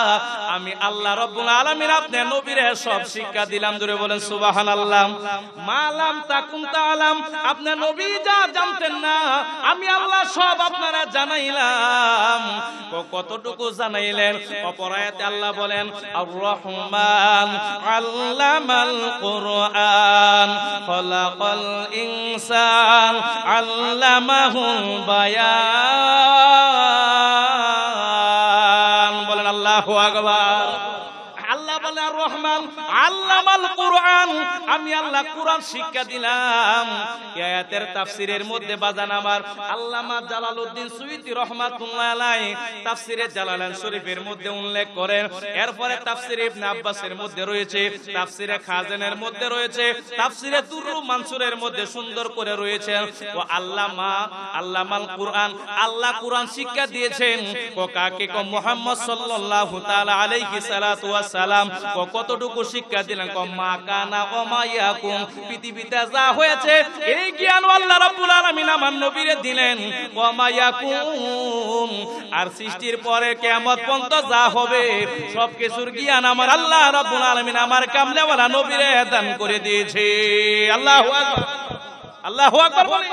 আমি আল্লাহ রব্বুল আলামিন আপনার নবীর সব শিক্ষা দিলাম ধরে বলেন সুবহানাল্লাহ মালাম তাকুম তালাম আপনার নবী যা জানতেন না আমি আল্লাহ সব আপনারা জানাইলাম কতটুকু জানাইলেন অপরায়তে আল্লাহ বলেন আর রহমান আল্লামাল কোরআন খলাকাল ইনসান আল্লামাহুল বায়ান agora Agla. রহমান আল্লামাল কোরআন আমি আল্লাহ কোরআন শিক্ষা দিলাম আয়াতের তাফসিরের মধ্যে বাজান আমার আল্লামা উদ্দিন সুইতি রহমাতুল্লাহ আলাইহি তাফসিরে জালাল শরীফের মধ্যে উল্লেখ করেন এরপরে তাফসিরে ইবনে আব্বাসের মধ্যে রয়েছে তাফসিরে খাজানের মধ্যে রয়েছে তাফসিরে দুররু মানসুরের মধ্যে সুন্দর করে রয়েছে ও আল্লামা আল্লামাল কুরআন আল্লাহ কুরআন শিক্ষা দিয়েছেন ও কাকে কো মুহাম্মদ সাল্লাল্লাহু তাআলা আলাইহি সালাতু ওয়াস সালাম ক কতটুকু শিক্ষা দিলেন মা কানা অমায়াকুম পৃথিবীতে যা হয়েছে এই জ্ঞান আল্লাহ রাব্বুল আলামিন আমার নবীরে দিলেন অমায়াকুম আর সৃষ্টির পরে কিয়ামত পর্যন্ত যা হবে সব কিছুর জ্ঞান আমার আল্লাহ রাব্বুল আলামিন আমার কামলে ওয়ালা নবীরে দান করে দিয়েছে আল্লাহু আকবার আল্লাহু আকবার বলেন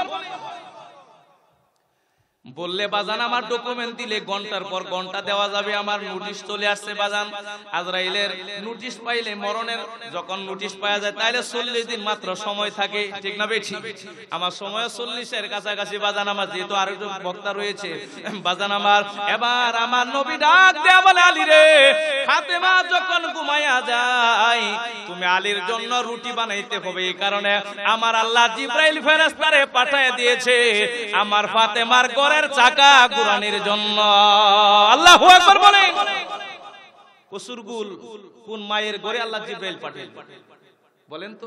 বললে বাজান আমার ডকুমেন্ট দিলে ঘন্টার পর ঘন্টা দেওয়া যাবে আমার নোটিশ চলে আসছে বাজান আজরাইলের নোটিশ পাইলে মরণের যখন নোটিশ পাওয়া যায় তাহলে চল্লিশ দিন মাত্র সময় থাকে ঠিক না বেঠি আমার সময় চল্লিশের কাছাকাছি বাজান আমার যেহেতু আরো বক্তা রয়েছে বাজান আমার এবার আমার নবী ডাক দেওয়া বলে আলী রে মা যখন ঘুমাইয়া যায় তুমি আলীর জন্য রুটি বানাইতে হবে এই কারণে আমার আল্লাহ জিব্রাইল ফেরেস্তারে পাঠায় দিয়েছে আমার ফাতেমার ঘরে ঘরের চাকা কোরআনের জন্য আল্লাহ বলে কসুরগুল কোন মায়ের গড়ে আল্লাহ জিব্রাইল পাঠিয়ে বলেন তো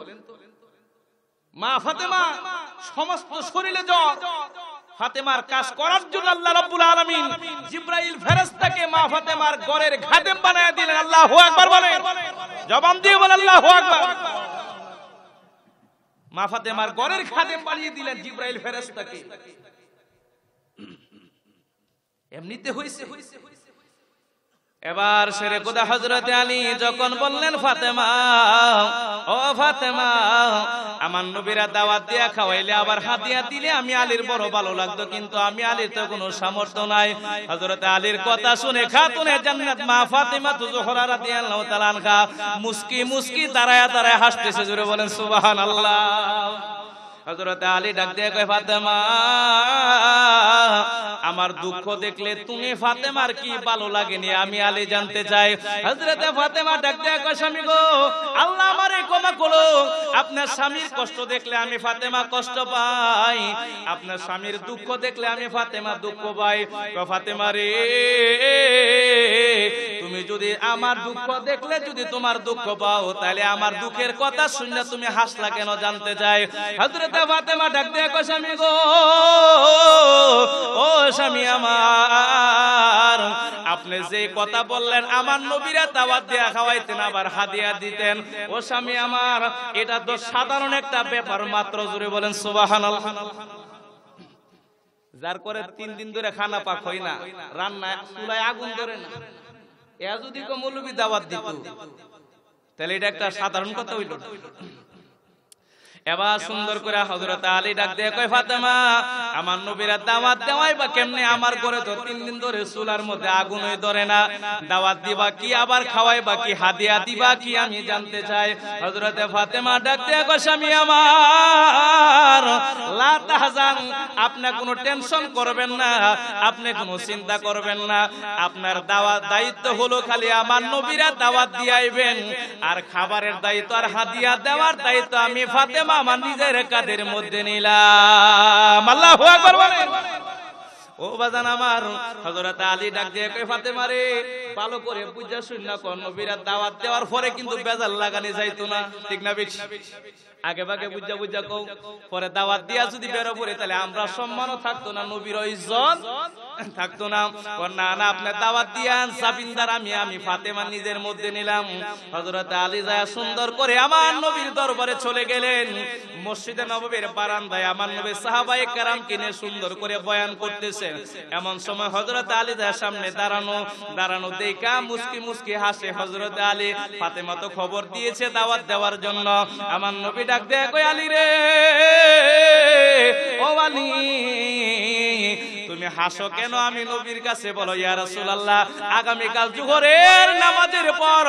মা ফাতেমা সমস্ত শরীরে জ্বর ফাতেমার কাজ করার জন্য আল্লাহ রাব্বুল আলামিন জিব্রাইল ফেরেশতাকে মা ফাতেমার খাদেম বানায় দিলেন আল্লাহু আকবার বলেন জবান দিয়ে বলেন আল্লাহু আকবার মা ফাতেমার ঘরের খাদেম বানিয়ে দিলেন জিব্রাইল ফেরেশতাকে এমনিতে হয়েছে এবার সেরে কোদা হজরত আলী যখন বললেন ফাতেমা ও ফাতেমা আমার নবীরা দাওয়াত দিয়া খাওয়াইলে আবার হাতিয়া দিলে আমি আলীর বড় ভালো লাগতো কিন্তু আমি আলীর তো কোনো সামর্থ্য নাই হজরত আলীর কথা শুনে খাতুনে জান্নাত মা ফাতেমা তু জোহরা রাদিয়াল্লাহু তাআলা আনহা মুস্কি মুস্কি দাঁড়ায়া দাঁড়ায়া হাসতেছে জুড়ে বলেন সুবাহ আল্লাহ হজরত আলী ডাক দিয়ে কয় ফাতেমা আমার দুঃখ দেখলে তুমি ফাতেমার কি ভালো লাগেনি আমি আলী জানতে চাই হজরতে ফাতেমা ডাক দিয়ে কয় স্বামী গো আল্লাহ আমারে ক্ষমা করো আপনার স্বামীর কষ্ট দেখলে আমি ফাতেমা কষ্ট পাই আপনার স্বামীর দুঃখ দেখলে আমি ফাতেমা দুঃখ পাই ফাতেমা রে তুমি যদি আমার দুঃখ দেখলে যদি তোমার দুঃখ পাও তাহলে আমার দুঃখের কথা শুনলে তুমি হাসলা কেন জানতে চাই হজরত একটা মা ডাক দেখো স্বামী গো ও স্বামী আমার আপনি যে কথা বললেন আমার নবীরা দাওয়াত দিয়া খাওয়াইতেন আবার হাদিয়া দিতেন ও স্বামী আমার এটা তো সাধারণ একটা ব্যাপার মাত্র জুড়ে বলেন সুবাহান যার করে তিন দিন ধরে খানা পাক হয় না রান্না চুলায় আগুন ধরে না এ যদি কমলবি দাওয়াত দিত তাহলে এটা একটা সাধারণ কথা হইল এবার সুন্দর করে হজরত আলী ডাক দিয়ে কয় ফাতেমা আমার নবীরা দাওয়াত দেওয়াই বা কেমনে আমার করে তো তিন দিন ধরে চুলার মধ্যে আগুন ধরে না দাওয়াত দিবা কি আবার খাওয়াই বা কি হাদিয়া দিবা কি আমি জানতে চাই হজরত ফাতেমা ডাক দিয়ে কয় স্বামী আমার আপনি কোনো টেনশন করবেন না আপনি কোনো চিন্তা করবেন না আপনার দাওয়াত দায়িত্ব হলো খালি আমার নবীরা দাওয়াত দিয়ে আর খাবারের দায়িত্ব আর হাদিয়া দেওয়ার দায়িত্ব আমি ফাতেমা আমার নিজের কাদের মধ্যে নিলাম আল্লাহ ও বাজান আমার হজরত আলী ডাক দিয়ে কই ফাতেমা ভালো করে পূজা না কর নবীরা দাওয়াত দেওয়ার পরে কিন্তু বেজাল লাগানি যাইতো না ঠিক না বিশ আগে ভাগে বুঝা বুঝা কৌ পরে দাওয়াত দিয়া যদি বেরো পড়ে তাহলে আমরা সম্মানও থাকতো না নবীর ইজ্জত থাকতো না না না আপনার দাওয়াত দিয়ান সাবিন্দার আমি আমি ফাতেমা নিজের মধ্যে নিলাম হযরত আলী যায় সুন্দর করে আমার নবীর দরবারে চলে গেলেন মসজিদে নববীর বারান্দায় আমার নবী সাহাবায়ে কারাম কিনে সুন্দর করে বয়ান করতেছে এমন সময় হজরত আলী তার সামনে দাঁড়ানো দাঁড়ানো দেখা মুসকি মুসকি হাসে হজরত আলী ফাতেমা তো খবর দিয়েছে দাওয়াত দেওয়ার জন্য আমার নবী ডাক দেয় আলী রে ও আলী তুমি হাসো কেন আমি নবীর কাছে বলো ইয়া রাসূলুল্লাহ আগামী কাল নামাজের পর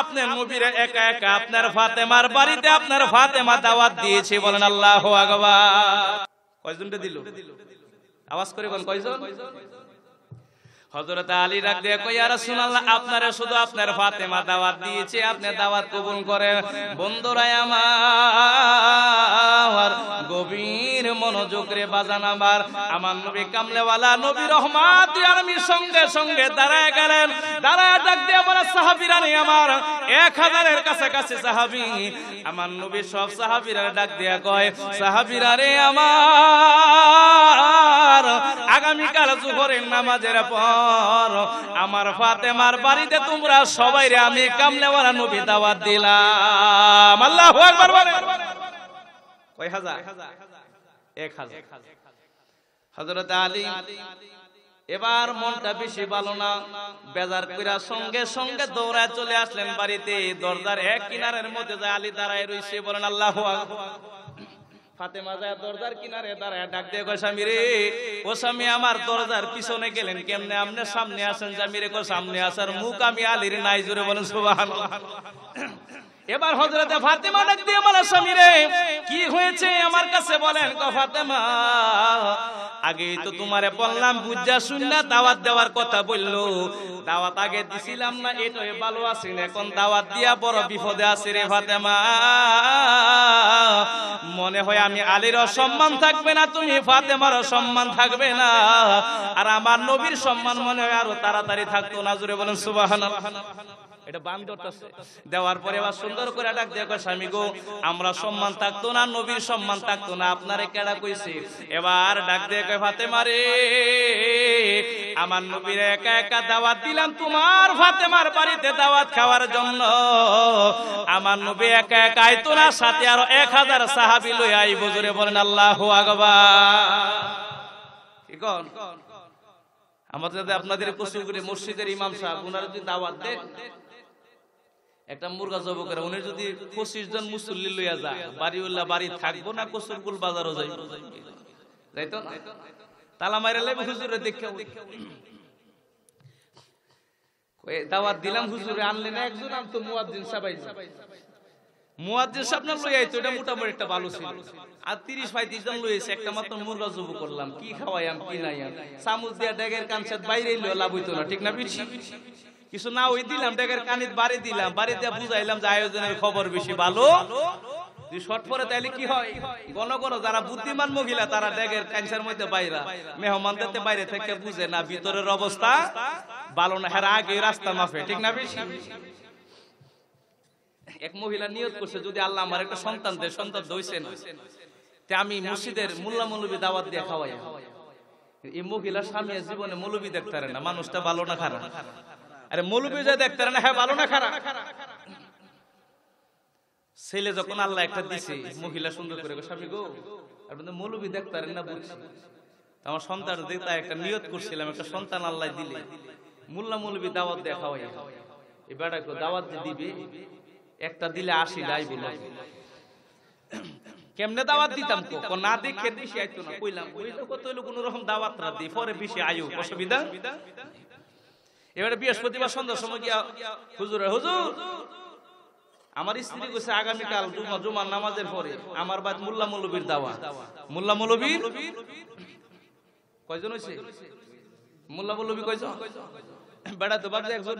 আপনার নবীরা একা একা আপনার ফাতেমার বাড়িতে আপনার ফাতেমা দাওয়াত দিয়েছে বলেন আল্লাহ আগবা কয়েকজনটা দিল আওয়াজ করে বল কয়জন হজরত আলী রাগ দিয়ে কইয়া রাসূলুল্লাহ আপনারে শুধু আপনার ফাতেমা দাওয়াত দিয়েছে আপনি দাওয়াত কবুল করেন বন্ধুরা আমার গভীর মনোযোগ রে বাজান আমার আমার নবী কামলেওয়ালা নবী রহমাত আলমীর সঙ্গে সঙ্গে দাঁড়ায় গেলেন দাঁড়ায় ডাক দিয়ে বলে সাহাবীরা নেই আমার এক হাজারের কাছাকাছি সাহাবী আমার নবী সব সাহাবীরা ডাক দিয়া কয় সাহাবীরা রে আমার জুহরের নামাজের পর আমার ফাতেমার বাড়িতে তোমরা সবাই রে আমি ওরা নবী দাওয়াত দিলাম আল্লাহু আকবার বলে কয় হাজার এক হাজার হযরত আলী এবার মনটা বেশি ভালো না বেজার কইরা সঙ্গে সঙ্গে দৌড়ায় চলে আসলেন বাড়িতে দরজার এক কিনারের মধ্যে যায় আলী দাঁড়ায় রইছে বলেন আল্লাহু আকবার ফাতেমা যায় দরজার কিনারে দাঁড়ায় ডাক দিয়ে কয় স্বামী রে ও স্বামী আমার কেমনে আপনি সামনে আসেন স্বামী রে কো সামনে আসার মুখ আমি আলির নাই জুড়ে বলেন সুবহানাল্লাহ এবার হজরতে ফাতেমা ডাক দিয়ে বলে স্বামী রে কি হয়েছে আমার কাছে বলেন গো ফাতেমা আগে তো তোমারে বললাম বুঝা শুননা দাওয়াত দেওয়ার কথা বললো দাওয়াত আগে দিছিলাম না এটাই ভালো আছেন এখন দাওয়াত দিয়া বড় বিপদে আছে রে ফাতেমা মনে হয় আমি আলীর সম্মান থাকবে না তুমি ফাতেমার সম্মান থাকবে না আর আমার নবীর সম্মান মনে হয় আরো তাড়াতাড়ি থাকতো না জুড়ে বলেন সুবহানাল্লাহ এটা বান ধরতেছে দেওয়ার পরে আবার সুন্দর করে ডাক দেখো স্বামী গো আমরা সম্মান থাকতো না নবীর সম্মান থাকতো না আপনারে কেডা কইছে এবার ডাক দেখো ফাতে মারে আমার নবীর একা একা দাওয়াত দিলাম তোমার ফাতেমার বাড়িতে দাওয়াত খাওয়ার জন্য আমার নবী একা একা আইতো না সাথে আরো এক হাজার সাহাবি লই আইব জোরে বলেন আল্লাহ আগবা কি কোন আমাদের আপনাদের কচুগুড়ি মসজিদের ইমাম সাহেব ওনারা যদি দাওয়াত দেন একটা মুরগা জব করে উনি যদি পঁচিশ জন মুসল্লি লইয়া যায় উল্লা বাড়ি থাকবো না কসুরকুল বাজারও যাই যাইতো তালা মাইরা লাগবে হুজুরে দেখে দাওয়াত দিলাম হুজুরে আনলে না একজন আম তো সাবাই মুয়াজ্জিন সাহেব না এটা মোটামুটি একটা ভালো ছিল আর তিরিশ 35 জন লইছে একটা মাত্র মুরগা জব করলাম কি খাওয়াইয়াম কি নাইয়াম সামুজ দিয়া ড্যাগের কানসাত বাইরে লইয়া লাভ হইতো না ঠিক না পিছি কিছু না ওই দিলাম ডেকের কানিত বাড়ি দিলাম বাড়িতে বুঝাইলাম যে আয়োজনের খবর বেশি ভালো কি হয় যারা বুদ্ধিমান অবস্থা রাস্তা ঠিক না এক মহিলা করছে যদি আল্লাহ আমার একটা সন্তান দেয় সন্তান দইছে আমি মসজিদের মুল্লা মৌলবী দাওয়াত দিয়ে খাওয়াই এই মহিলা স্বামী জীবনে মুলবি দেখতে না মানুষটা ভালো না খারাপ আরে মৌলবি যা দেখতে না হ্যাঁ ভালো না খারাপ ছেলে যখন আল্লাহ একটা দিছে মহিলা সুন্দর করে স্বামী গো আর বন্ধু মৌলবি দেখতে না বুঝছি আমার সন্তান দেখতে একটা নিয়ত করছিলাম একটা সন্তান আল্লাহ দিলে মোল্লা মৌলবি দাওয়াত দেখা হয় এই বেড়া দাওয়াত দিবে একটা দিলে আসি যাই বলে কেমনে দাওয়াত দিতাম তো না দেখে দিছি আইতো না কইলাম ওই তো কত হইলো কোন রকম দাওয়াত না দিই পরে বেশি আয়ু অসুবিধা এবারে বৃহস্পতিবার সন্ধ্যার সময় গিয়া হুজুর হুজুর আমার স্ত্রী কইছে আগামীকাল জুমার নামাজের পরে আমার বাদ মোল্লা মৌলবীর দাওয়া মোল্লা মৌলবীর কয়জন হয়েছে মোল্লা মৌলবী কয়জন বেড়া তো বাদ একজন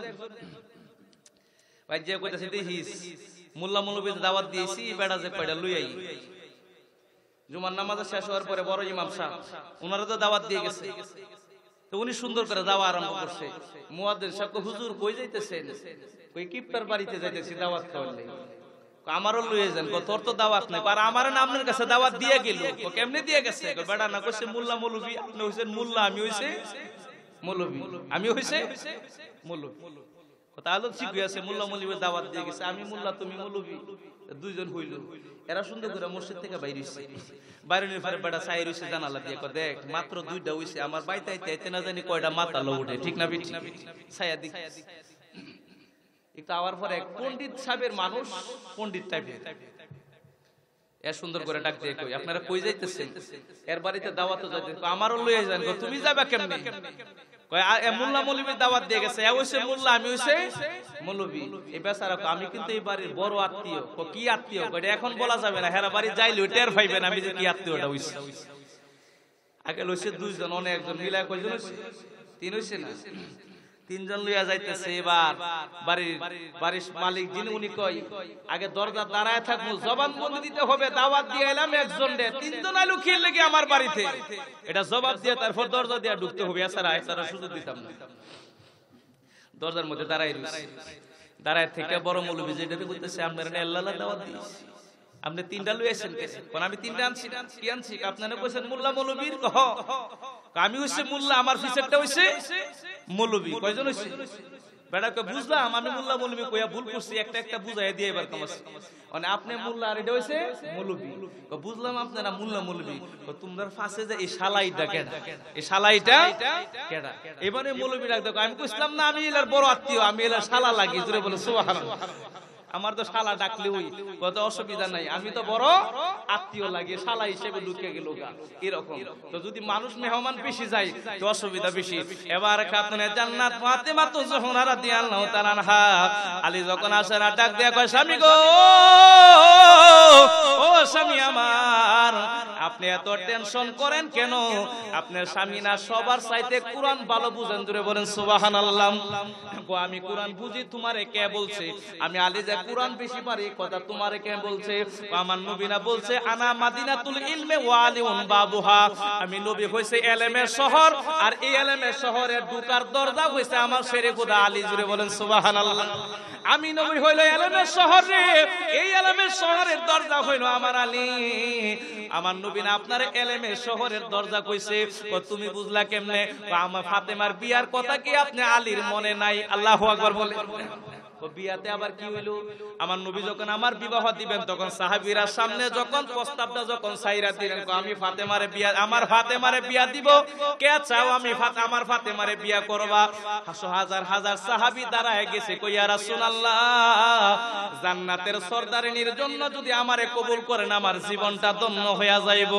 ভাই যে কইতাছে দেখিস মোল্লা মৌলবীর দাওয়াত দিয়েছি বেড়া যে পেড়া লই আই জুমার নামাজ শেষ হওয়ার পরে বড় ইমাম সাহেব ওনারা তো দাওয়াত দিয়ে গেছে তো উনি সুন্দর করে যাওয়া আরম্ভ করছে মুয়াদ্দিন সাহেব হুজুর কই যাইতেছেন কই কিপ্টার বাড়িতে যাইতেছি দাওয়াত খাওয়ার আমারও লুয়ে যান তোর তো দাওয়াত নাই আর আমার না আপনার কাছে দাওয়াত দিয়ে গেল কেমনে দিয়ে গেছে বেড়া না কইছে মোল্লা মৌলবি আপনি হইছেন মোল্লা আমি হইছে মৌলবি আমি হইছে মৌলবি কথা আলোচনা আছে মোল্লা মৌলবি দাওয়াত দিয়ে গেছে আমি মোল্লা তুমি মৌলবি দুইজন হইল এরা সুন্দর করে মসজিদ থেকে বাইরে হয়েছে বাইরে পরে বেটা সাই রয়েছে জানালা দিয়ে দেখ মাত্র দুইটা হয়েছে আমার বাইতে না জানি কয়টা মাতাল উঠে ঠিক না ঠিক ছায়া দিক একটু আওয়ার পরে পণ্ডিত সাহেবের মানুষ পণ্ডিত টাইপের এ সুন্দর করে ডাক দিয়ে কই আপনারা কই যাইতেছেন এর বাড়িতে দাওয়াত যাইতেছেন আমারও লইয়া যান তুমি যাবে কেমনি মোল্লা মৌলবীর দাওয়াত দিয়ে গেছে হইছে আমি হইছে এই বেচারা আমি কিন্তু এই বাড়ির আত্মীয় কি আত্মীয় এটা এখন বলা যাবে না হেরা বাড়ি যাইলে টের পাইবেন আমি যে কি আত্মীয়টা হইছে আগে লইছে দুইজন অনেকজন মিলা কয়জন তিন হইছে না তিনজন লইয়া যাইতেছে এবার বাড়ির বাড়ির মালিক যিনি উনি কই আগে দরজা দাঁড়ায় থাকবো জবানবন্দি দিতে হবে দাওয়াত দিয়ে এলাম একজন রে তিনজন আলু খেয়ে লেগে আমার বাড়িতে এটা জবাব দিয়ে তারপর দরজা দিয়ে ঢুকতে হবে এছাড়া এছাড়া সুযোগ দিতাম না দরজার মধ্যে দাঁড়াই দাঁড়ায় থেকে বড় মৌলবি যেটা বলতেছে আপনারা আল্লাহ দাওয়াত দিয়েছি আপনি তিনটা লুয়েছেন কেন আমি তিনটা আনছি কি আনছি আপনারা কইছেন মোল্লা মৌলবীর কহ আমি হইছে মোল্লা আমার ফিচারটা হইছে মৌলবি কয়জন হইছে বেটাকে বুঝলাম আমি মোল্লা মৌলবি কইয়া ভুল করছি একটা একটা বুঝাই দিয়ে এবার তোমার মানে আপনি মোল্লা আর এটা হইছে মৌলবি বুঝলাম আপনারা মোল্লা মৌলবি তোমরা ফাঁসে যে এই শালাইটা কেডা এই শালাইটা কেডা এবারে মৌলবি ডাক দেখো আমি কইছিলাম না আমি এলার বড় আত্মীয় আমি এলার শালা লাগি জোরে বলে সুবহানাল্লাহ আমার তো শালা ডাকলে ওই কত অসুবিধা নাই আমি তো বড় আত্মীয় লাগে শালা হিসেবে ঢুকে গেল এরকম তো যদি মানুষ মেহমান বেশি যায় তো অসুবিধা বেশি এবার খাতুনে জান্নাত ফাতেমা তো যখন রাদিয়াল্লাহু তাআলা আনহা আলী যখন আসেন ডাক দেয়া কয় স্বামী গো ও স্বামী আমার আপনি এত টেনশন করেন কেন আপনার স্বামী না সবার চাইতে কুরআন ভালো বুঝেন দূরে বলেন সুবাহান আল্লাহ আমি কুরআন বুঝি তোমারে কে বলছে আমি আলী যে কোরআন বেশি পারে কথা তোমারে কে বলছে আমার নবীনা বলছে আনা মাদিনাতুল ইলমে ওয়ালিউন বাবুহা আমি নবী হইছে এলেমের শহর আর এই এলেমের শহরে ঢুকার দরজা হইছে আমার শেরে খোদা আলী জুড়ে বলেন সুবহানাল্লাহ আমি নবী হইল এলেমের শহরে এই এলেমের শহরের দরজা হইল আমার আলী আমার নবীন আপনার এলেমের শহরের দরজা কইছে ও তুমি বুঝলা কেমনে আমার ফাতেমার বিয়ার কথা কি আপনি আলীর মনে নাই আল্লাহু আকবার বলে তো বিয়াতে আবার কি হইল আমার নবী যখন আমার বিবাহ দিবেন তখন সামনে যখন প্রস্তাবটা যখন সাইরা দিলেন আমি ফাতেমারে বিয়া আমার ফাতেমারে বিয়া দিব কে চাও আমি আমার ফাতেমারে বিয়া করবা হাজার হাজার দাঁড়ায় গেছে কইয়া জান্নাতের সর্দারিনীর জন্য যদি আমারে কবুল করেন আমার জীবনটা ধন্য হইয়া যাইব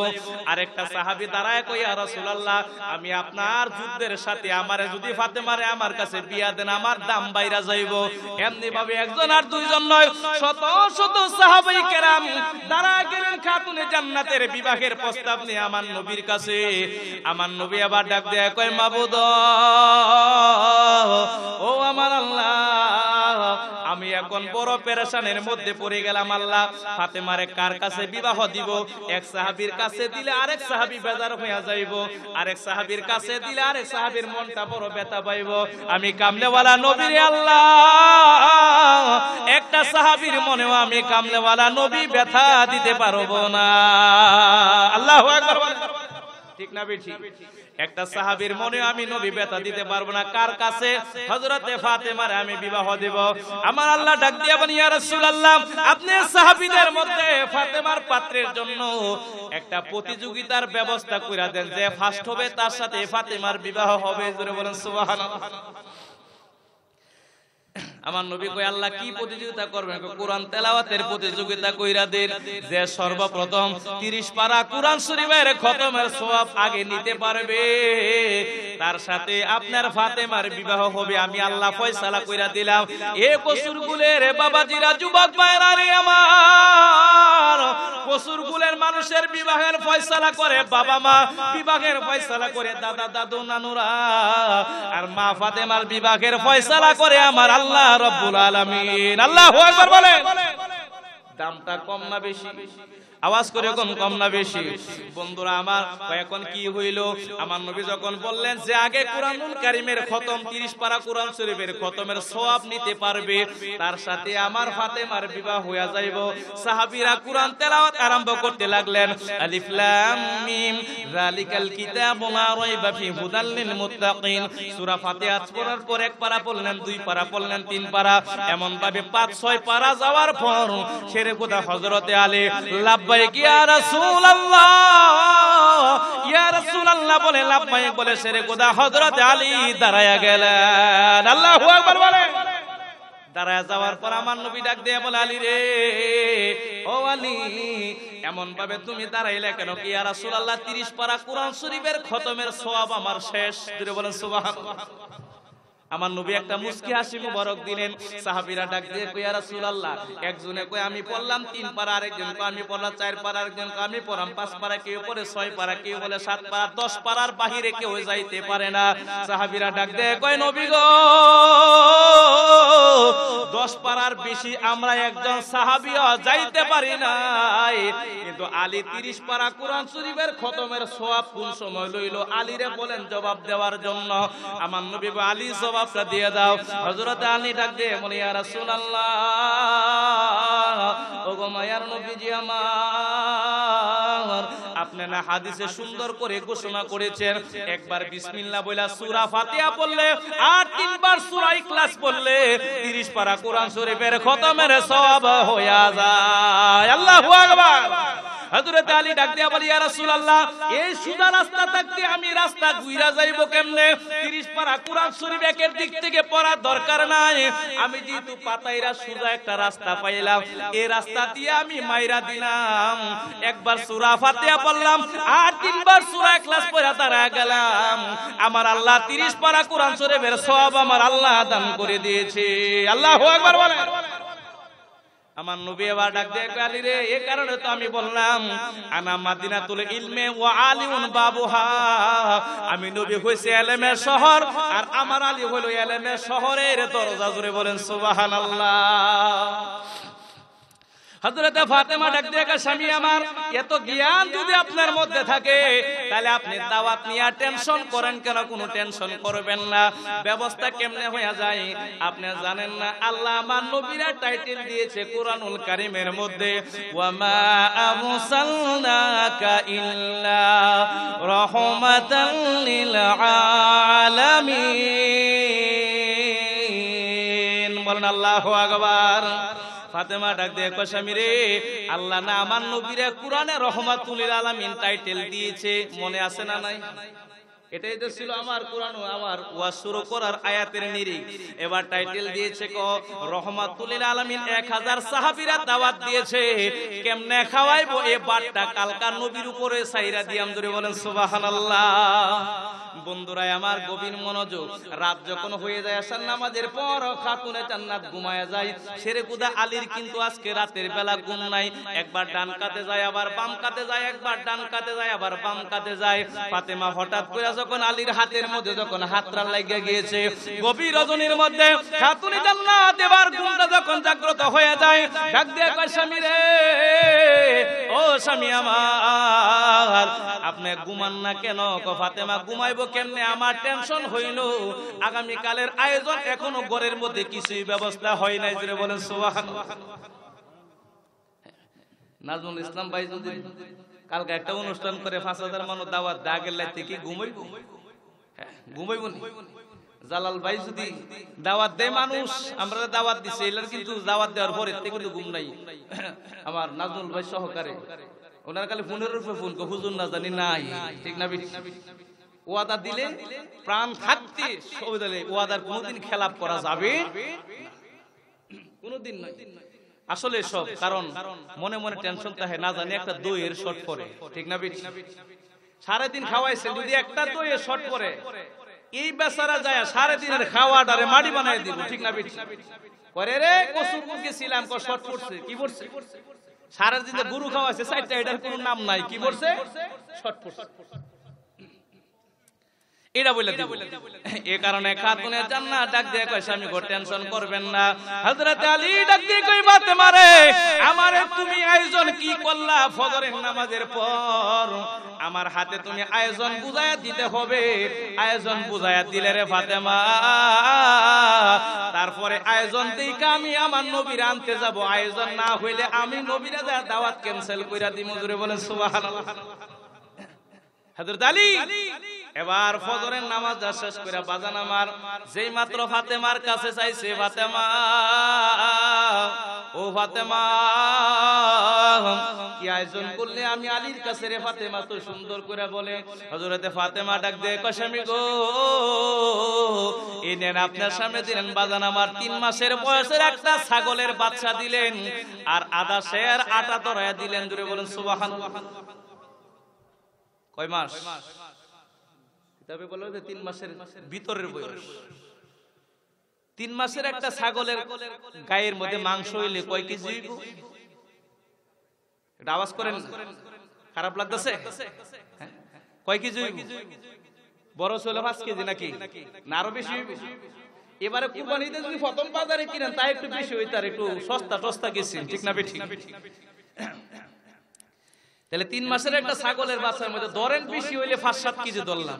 আরেকটা সাহাবি দাঁড়ায় কইয়া রাসূলুল্লাহ আমি আপনার যুদ্ধের সাথে আমারে যদি ফাতেমারে আমার কাছে বিয়া দেন আমার দাম বাইরা যাইব এম এমনি ভাবে একজন আর দুইজন নয় শত শত সাহাবাই কেরাম তারা গেলেন খাতুনে জান্নাতের বিবাহের প্রস্তাব নিয়ে আমার নবীর কাছে আমার নবী আবার ডাক দেয় কয় মাবুদ এখন বড় পেরেশানের মধ্যে পড়ে গেলাম আল্লাহ ফাতেমার কার কাছে বিবাহ দিব এক সাহাবীর কাছে দিলে আরেক সাহাবী বেজার হইয়া যাইব আরেক সাহাবীর কাছে দিলে আরেক সাহাবীর মনটা বড় ব্যথা পাইব আমি কামলেওয়ালা নবীর আল্লাহ একটা সাহাবীর মনেও আমি কামলেওয়ালা নবী ব্যথা দিতে পারবো না আল্লাহ আকবার ঠিক না বেঠি একটা সাহাবীর মনে আমি নবী ব্যথা দিতে পারবো না কার কাছে ফাতেমার আমি বিবাহ দেব আমার আল্লাহ ডাক দিয়া ইয়া রাসূলুল্লাহ আপনি সাহাবীদের মধ্যে ফাতেমার পাত্রের জন্য একটা প্রতিযোগিতার ব্যবস্থা করে দেন যে ফার্স্ট হবে তার সাথে ফাতেমার বিবাহ হবে জোরে বলেন সুবহানাল্লাহ আমার নবী কই আল্লাহ কি প্রতিযোগিতা করবেন কোরআন তেলাওয়াতের প্রতিযোগিতা কইরা দেন যে সর্বপ্রথম 30 পারা কোরআন শরীফের খতমের সওয়াব আগে নিতে পারবে তার সাথে আপনার ফাতেমার বিবাহ হবে আমি আল্লাহ ফয়সালা কইরা দিলাম এ কসুর গুলের বাবাজিরা যুবক ভাইরা রে আমার কসুর গুলের মানুষের বিবাহের ফয়সালা করে বাবা মা বিবাহের ফয়সালা করে দাদা দাদু নানুরা আর মা ফাতেমার বিবাহের ফয়সালা করে আমার আল্লাহ রব্বুল বলেন দামটা কম না বেশি আওয়াজ করে এখন কম না বেশি বন্ধুরা আমার এখন কি হইল আমার নবী যখন বললেন যে আগে কোরআনুল কারিমের খতম 30 পারা কোরআন শরীফের খতমের সওয়াব নিতে পারবে তার সাথে আমার ফাতেমার বিবাহ হইয়া যাইব সাহাবীরা কোরআন তেলাওয়াত আরম্ভ করতে লাগলেন আলিফ লাম মিম যালিকাল কিতাবু লা রাইবা ফি হুদাল লিল মুত্তাকিন সূরা ফাতিহা পড়ার পর এক পারা পড়লেন দুই পারা পড়লেন তিন পারা এমন ভাবে পাঁচ ছয় পারা যাওয়ার পর শেরে খোদা হযরতে আলী লাভ লাভবাহিক ইয়া বলে লাভবাহিক বলে সেরে গোদা আলী গেলেন বলে দাঁড়ায় যাওয়ার পর আমার নবী ডাক দিয়ে বলে আলী রে ও আলী এমন ভাবে তুমি দাঁড়াইলে কেন কি আর আল্লাহ তিরিশ পারা কোরআন শরীফের খতমের সওয়াব আমার শেষ বলেন সুবহানাল্লাহ আমার নবী একটা মুসকি আসি মুবারক দিলেন সাহাবীরা ডাক দিয়ে কই রাসূলুল্লাহ একজনে কই আমি পড়লাম তিন পারা আরেকজন কই আমি পড়লাম চার পারা আরেকজন কই আমি পড়লাম পাঁচ পারা কেউ পড়ে ছয় পারা কেউ বলে সাত পারা দশ পারার বাহিরে কেউ যাইতে পারে না সাহাবীরা ডাক দিয়ে কই নবী গো দশ পারার বেশি আমরা একজন সাহাবিও যাইতে পারি নাই কিন্তু আলী 30 পারা কোরআন শরীফের খতমের সওয়াব কোন সময় লইলো আলীরে বলেন জবাব দেওয়ার জন্য আমার নবী গো আলী জবাব জবাবটা দিয়ে দাও হজরত আলী ডাক দিয়ে বলে ইয়া রাসূলুল্লাহ আমার আপনি না হাদিসে সুন্দর করে ঘোষণা করেছেন একবার বিসমিল্লাহ বইলা সুরা ফাতিয়া পড়লে আর তিনবার সুরা ইখলাস পড়লে 30 পারা কোরআন শরীফের খতমের সওয়াব হয়ে যায় আল্লাহু আকবার হযরত আলী ডাক দিয়া বলি ইয়া রাসূলুল্লাহ এই সুদা রাস্তা থাকতে আমি রাস্তা গুইরা যাইব কেমনে 30 পারা কুরআন শরীফ একের দিক থেকে পড়া দরকার নাই আমি যেহেতু পাতাইরা সুদা একটা রাস্তা পাইলাম এই রাস্তা দিয়ে আমি মাইরা দিলাম একবার সূরা ফাতিহা পড়লাম আর তিনবার সূরা ইখলাস পড়া তারা গেলাম আমার আল্লাহ 30 পারা কুরআন শরীফের সওয়াব আমার আল্লাহ দান করে দিয়েছে আল্লাহু আকবার বলেন আমার নবী এবার ডাক দিয়ে আলী রে এ কারণে তো আমি বললাম আনা মাদিনাতুল ইলমে ওয়া আলিউন বাবুহা আমি নবী হইছে এলেমে শহর আর আমার আলী হলো এলেমে শহরের দরজা জুড়ে বলেন সুবহানাল্লাহ হজরতে ফাতেমা ডাক দিয়ে স্বামী আমার এত জ্ঞান যদি আপনার মধ্যে থাকে তাহলে আপনি দাওয়াত নিয়ে টেনশন করেন কেন কোনো টেনশন করবেন না ব্যবস্থা কেমনে হয়ে যায় আপনি জানেন না আল্লাহ আমার নবীরা টাইটেল দিয়েছে কোরআনুল কারিমের মধ্যে ওয়ামা আমসালনাকা ইল্লা রহমাতাল লিল আলামিন বলেন আল্লাহু আকবার ফাতেমা ডাক দিয়ে কসামি রে আল্লাহ না আমার নবীরা কোরআনে রহমাতুলিল আলামিন টাইটেল দিয়েছে মনে আছে না নাই এটাই তো ছিল আমার কোরআন আমার ওয়া শুরু করার আয়াতের নিরিখ এবার টাইটেল দিয়েছে ক রহমাতুলিল আলামিন 1000 সাহাবীরা দাওয়াত দিয়েছে কেমনে খাওয়াইবো এ বাটটা কালকা নবীর উপরে সাইরা দিয়াম ধরে বলেন সুবহানাল্লাহ বন্ধুরাই আমার গভীর মনোযোগ রাত যখন হয়ে যায় আসার নামাজের পর খাতুনে চান্নাত ঘুমায় যায় সেরে কুদা আলীর কিন্তু আজকে রাতের বেলা ঘুম নাই একবার ডান কাতে যায় আবার বাম কাতে যায় একবার ডান কাতে যায় আবার বাম কাতে যায় ফাতেমা হঠাৎ করে যখন আলীর হাতের মধ্যে যখন হাতরা লাগিয়ে গিয়েছে গভীর রজনীর মধ্যে খাতুনে চান্নাত এবার ঘুমটা যখন জাগ্রত হয়ে যায় ডাক দিয়ে কয় স্বামী রে ও স্বামী আমার আপনি ঘুমান না কেন ফাতেমা ঘুমাইব কেমনে আমার টেনশন হইল আগামী কালের আয়োজন এখনো ঘরের মধ্যে কিছুই ব্যবস্থা হয় নাই যে বলেন সোহান নাজমুল ইসলাম ভাই যদি কালকে একটা অনুষ্ঠান করে পাঁচ হাজার মানুষ দাওয়াত দাগের লাইতে কি ঘুমাইব হ্যাঁ, ঘুমাইব জালাল ভাই যদি দাওয়াত দেয় মানুষ আমরা দাওয়াত দিছে এলার কিন্তু দাওয়াত দেওয়ার পরে তে কিন্তু ঘুম নাই আমার নাজমুল ভাই সহকারে ওনার কালে ফোনের উপরে ফোন হুজুর না জানি নাই ঠিক না ওয়াদা দিলেন প্রাণ থাকতে দিলে ওয়াদার কোনোদিন খেলাপ করা যাবে কোনোদিন নয় আসলে সব কারণ মনে মনে টেনশন থাকে না জানি একটা দইয়ের শর্ট পরে ঠিক না বিচ সারাদিন খাওয়াইছে যদি একটা দইয়ের শর্ট পরে এই বেচারা যায় সারাদিনের খাওয়া ডারে মাটি বানাই দিব ঠিক না বিচ করে রে কসুর গেছিলাম ক শর্ট পড়ছে কি পড়ছে সারাদিন গরু খাওয়াইছে চারটা এটার কোনো নাম নাই কি পড়ছে শর্ট পড়ছে এটা বলে ডাক দিয়ে কয় স্বামী গো টেনশন করবেন তুমি আয়োজন কি করলা আমার হাতে তুমি আয়োজন বুঝায়া দিতে হবে আয়োজন বুঝায়া দিলে রে ফাতেমা তারপরে আয়োজন দিকে আমি আমার নবীর আনতে যাব আয়োজন না হইলে আমি নবীরা দাওয়াত ক্যান্সেল কইরা দিমু জুরে বলে সুবহানাল্লাহ হযরত আলী এবার ফজরের নামাজ শেষ করে বাজান আমার যেই মাত্র ফাতেমার কাছে চাইছে ফাতেমা ও ফাতেমা কি আয়োজন করলে আমি আলীর কাছে রে ফাতেমা তো সুন্দর করে বলে হজরতে ফাতেমা ডাক দে কসামি গো এই নেন আপনার সামনে দিলেন বাজান আমার তিন মাসের বয়সের একটা ছাগলের বাচ্চা দিলেন আর আদা শেয়ার আটা তরায়া দিলেন দূরে বলেন সুবাহান কয় মাস কিতাবে বলা হয়েছে তিন মাসের ভিতরের বয়স তিন মাসের একটা ছাগলের গায়ের মধ্যে মাংস হইলে কয় কেজি এটা আওয়াজ করেন খারাপ লাগতেছে হ্যাঁ। কয় কেজি বড় হইলে পাঁচ কেজি নাকি না আরো বেশি এবারে কুরবানিতে যদি প্রথম বাজারে কিনেন তাই একটু বেশি আর একটু সস্তা টস্তা গেছেন ঠিক না বেঠিক তাহলে তিন মাসের একটা ছাগলের বাচ্চার মধ্যে দরেন বেশি হইলে পাঁচ সাত কেজি দরলাম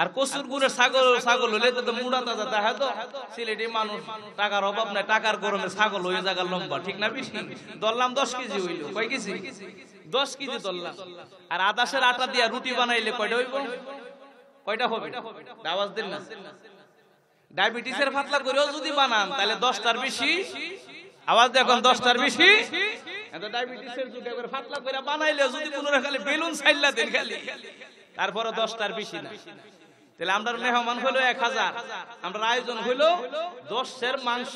আর কচুর গুড়ের ছাগল ছাগল হইলে তো মুড়া তাজা দেখা তো সিলেটি মানুষ টাকার অভাব নাই টাকার গরমে ছাগল হয়ে জায়গার লম্বা ঠিক না বেশি দরলাম দশ কেজি হইল কয় কেজি দশ কেজি দরলাম আর আদাসের আটা দিয়া রুটি বানাইলে কয়টা হইব কয়টা হবে আওয়াজ দিন না ডায়াবেটিসের ফাতলা করেও যদি বানান তাহলে দশটার বেশি আওয়াজ দেখুন দশটার বেশি এত ডায়াবেটিসের যুগে করে ফাতলা করে বানাইলে যদি কোনো খালি বেলুন সাইল্লা দেন খালি তারপরে দশটার বেশি না তাহলে আমরা মেহমান হলো এক হাজার আমরা আয়োজন হইলো দশের মাংস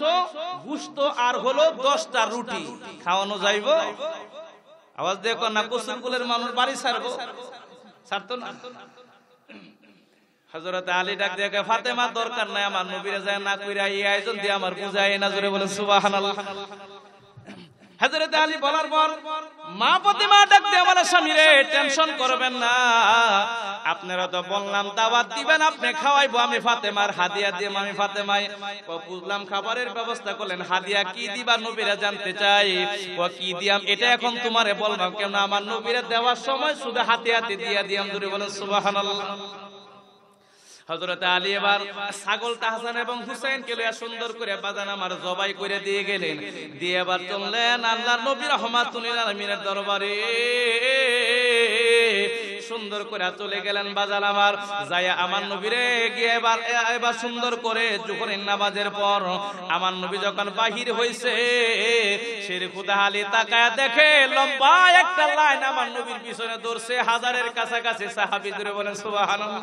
গুস্ত আর হলো দশটা রুটি খাওয়ানো যাইব আওয়াজ দিয়ে না কুসুম কুসুমকুলের মানুষ বাড়ি ছাড়বো ছাড়তো না হজরত আলী ডাক দিয়ে ফাতেমার দরকার নাই আমার নবীরা যায় না কইরা এই আয়োজন দিয়ে আমার বুঝায় না জোরে বলে সুবাহ হাজরতে আলী বলার পর মা প্রতিমা ডাকতে বলে স্বামী রে টেনশন করবেন না আপনারা তো বললাম দাওয়াত দিবেন আপনি খাওয়াইবো আমি ফাতেমার হাদিয়া দিয়ে আমি ফাতেমাই বুঝলাম খাবারের ব্যবস্থা করলেন হাদিয়া কি দিবা নবীরা জানতে চাই ও কি দিয়াম এটা এখন তোমারে বললাম কেন আমার নবীরা দেওয়ার সময় শুধু হাতে হাতে দিয়া দিয়াম দূরে বলেন সুবহানাল্লাহ হজরতে আলী এবার ছাগল তাহসান এবং হুসাইনকে লইয়া সুন্দর করে বাজান আমার জবাই করে দিয়ে গেলেন দিয়ে এবার চললেন আল্লাহ নবী রহমাতুল আলমিনের দরবারে সুন্দর করে চলে গেলেন বাজার আমার যাইয়া আমার নবীরে গিয়ে এবার এবার সুন্দর করে জুহরের নামাজের পর আমার নবী যখন বাহির হইছে শের খুদা আলী তাকায় দেখে লম্বা একটা লাইন আমার নবীর পিছনে দৌড়ছে হাজারের কাছাকাছি সাহাবি ধরে বলেন সুবহানাল্লাহ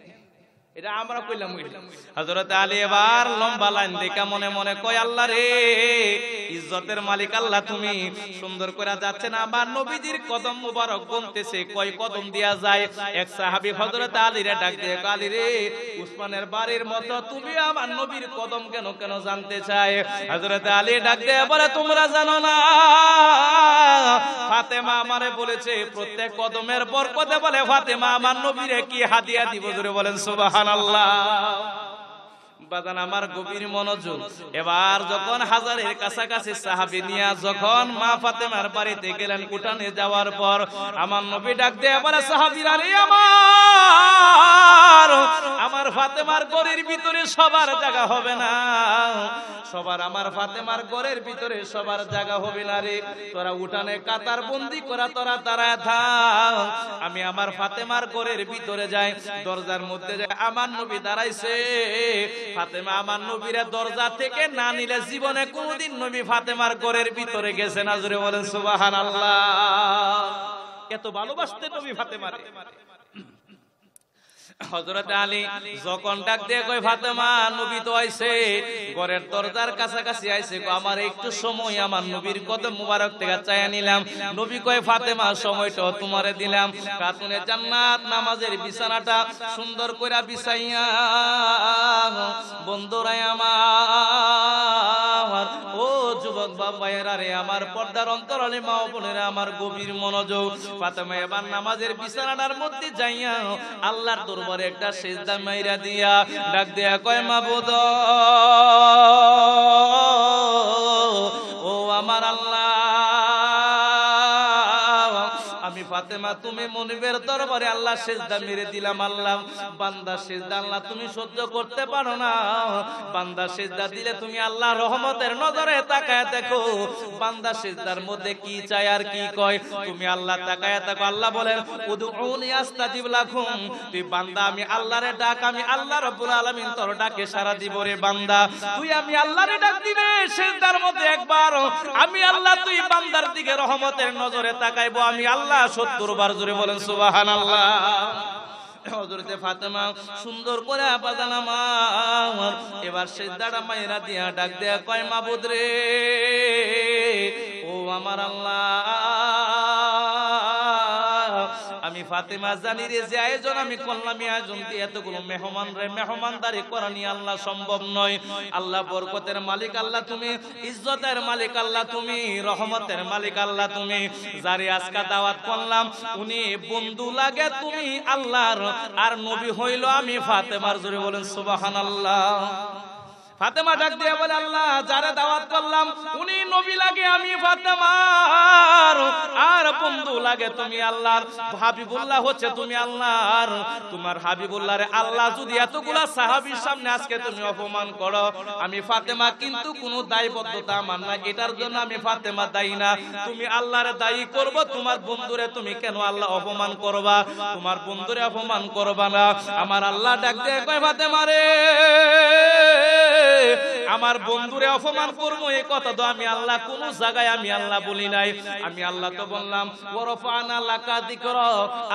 এটা আমরা কইলাম হজরত আলী এবার লম্বা লাইন দেখা মনে মনে কয় আল্লাহ রে ইজ্জতের মালিক আল্লাহ তুমি সুন্দর করে যাচ্ছে না আমার নবীজির কদম মুবারক গুনতেছে কয় কদম দেয়া যায় এক সাহাবী হযরত আলী রে ডাক দিয়ে আলী রে উসমানের বাড়ির মতো তুমি আমার নবীর কদম কেন কেন জানতে চায় হযরত আলী ডাক দিয়ে বলে তোমরা জানো না ফাতেমা আমারে বলেছে প্রত্যেক কদমের বরকতে বলে ফাতেমা আমার নবীরে কি হাদিয়া দিব জোরে বলেন সুবহান সুবহানাল্লাহ বাজান আমার গভীর মনোযোগ এবার যখন হাজারের কাছাকাছি সাহাবি নিয়া যখন মা ফাতেমার বাড়িতে গেলেন উঠানে যাওয়ার পর আমার নবী ডাক দিয়ে বলে সাহাবিরা রে আমার আমার ফাতেমার গরের ভিতরে সবার জায়গা হবে না সবার আমার ফাতেমার গরের ভিতরে সবার জায়গা হবে না রে তোরা উঠানে কাতার বন্দি করা তোরা তারা থাক আমি আমার ফাতেমার গরের ভিতরে যাই দরজার মধ্যে যাই আমার নবী দাঁড়াইছে ফাতেমা আমার নবীরা দরজা থেকে না নিলে জীবনে কোনদিন নবী ফাতেমার ঘরের ভিতরে গেছে না জোরে বলেন সুবাহান আল্লাহ এত ভালোবাসতে নবী ফাতেমারে ঘরের কাছাকাছি আমার একটু সময় আমার নবীর চাইয়া নিলাম নবী কয় ফাতেমা তোমারে দিলাম জান্নাত নামাজের বিছানাটা সুন্দর কইরা বিছাইয়া বন্ধুরাই আমার মায়েরা রে আমার পর্দার অন্তরালে মা বোনেরা আমার গভীর মনোযোগ ফাতেমা এবার নামাজের বিছানাটার মধ্যে যাইয়া আল্লাহর দরবারে একটা সেজদা মাইরা দিয়া ডাক দেয়া কয় মা বোধ ফাতেমা তুমি মনিবের দরবারে আল্লাহ সেজদা মেরে দিলাম আল্লাহ বান্দা সেজদা আল্লাহ তুমি সহ্য করতে পারো না বান্দা সেজদা দিলে তুমি আল্লাহ রহমতের নজরে তাকায় দেখো বান্দা সেজদার মধ্যে কি চায় আর কি কয় তুমি আল্লাহ তাকায় দেখো আল্লাহ বলেন উদউনি আস্তাজিব লাকুম তুই বান্দা আমি আল্লাহর ডাক আমি আল্লাহ রাব্বুল আলামিন তোর ডাকে সাড়া দিব রে বান্দা তুই আমি আল্লাহর ডাক দিবে সেজদার মধ্যে একবার আমি আল্লাহ তুই বান্দার দিকে রহমতের নজরে তাকাইবো আমি আল্লাহ দরবার জুড়ে বলেন সুবাহান আল্লাহ হজরতে ফাতেমা সুন্দর করে আমার এবার দিয়া ডাক দেয়া কয় মা রে ও আমার আল্লাহ আমি ফাতেমা জানি রে যে আয়োজন আমি করলাম আয়োজন এতগুলো মেহমান রে মেহমানদারি করা নিয়ে আল্লাহ সম্ভব নয় আল্লাহ বরকতের মালিক আল্লাহ তুমি ইজ্জতের মালিক আল্লাহ তুমি রহমতের মালিক আল্লাহ তুমি যারে আজকা দাওয়াত করলাম উনি বন্ধু লাগে তুমি আল্লাহর আর নবী হইল আমি ফাতেমার জুড়ে বলেন সুবাহান আল্লাহ ফাতেমা ডাক দিয়ে বলে আল্লাহ যারা দাওয়াত করলাম উনি নবী লাগে আমি ফাতেমার আর বন্ধু লাগে তুমি আল্লাহর হাবিবুল্লাহ হচ্ছে তুমি আল্লাহর তোমার হাবিবুল্লাহরে আল্লাহ যদি এতগুলা সাহাবীর সামনে আজকে তুমি অপমান করো আমি ফাতেমা কিন্তু কোনো দায়বদ্ধতা আমার না এটার জন্য আমি ফাতেমা দায়ী না তুমি আল্লাহরে দায়ী করব তোমার বন্ধুরে তুমি কেন আল্লাহ অপমান করবা তোমার বন্ধুরে অপমান করবা না আমার আল্লাহ ডাক দিয়ে কয় ফাতেমারে আমার বন্ধুরে অপমান করবো এই কথা তো আমি আল্লাহ কোন জায়গায় আমি আল্লাহ বলি নাই আমি আল্লাহ তো বললাম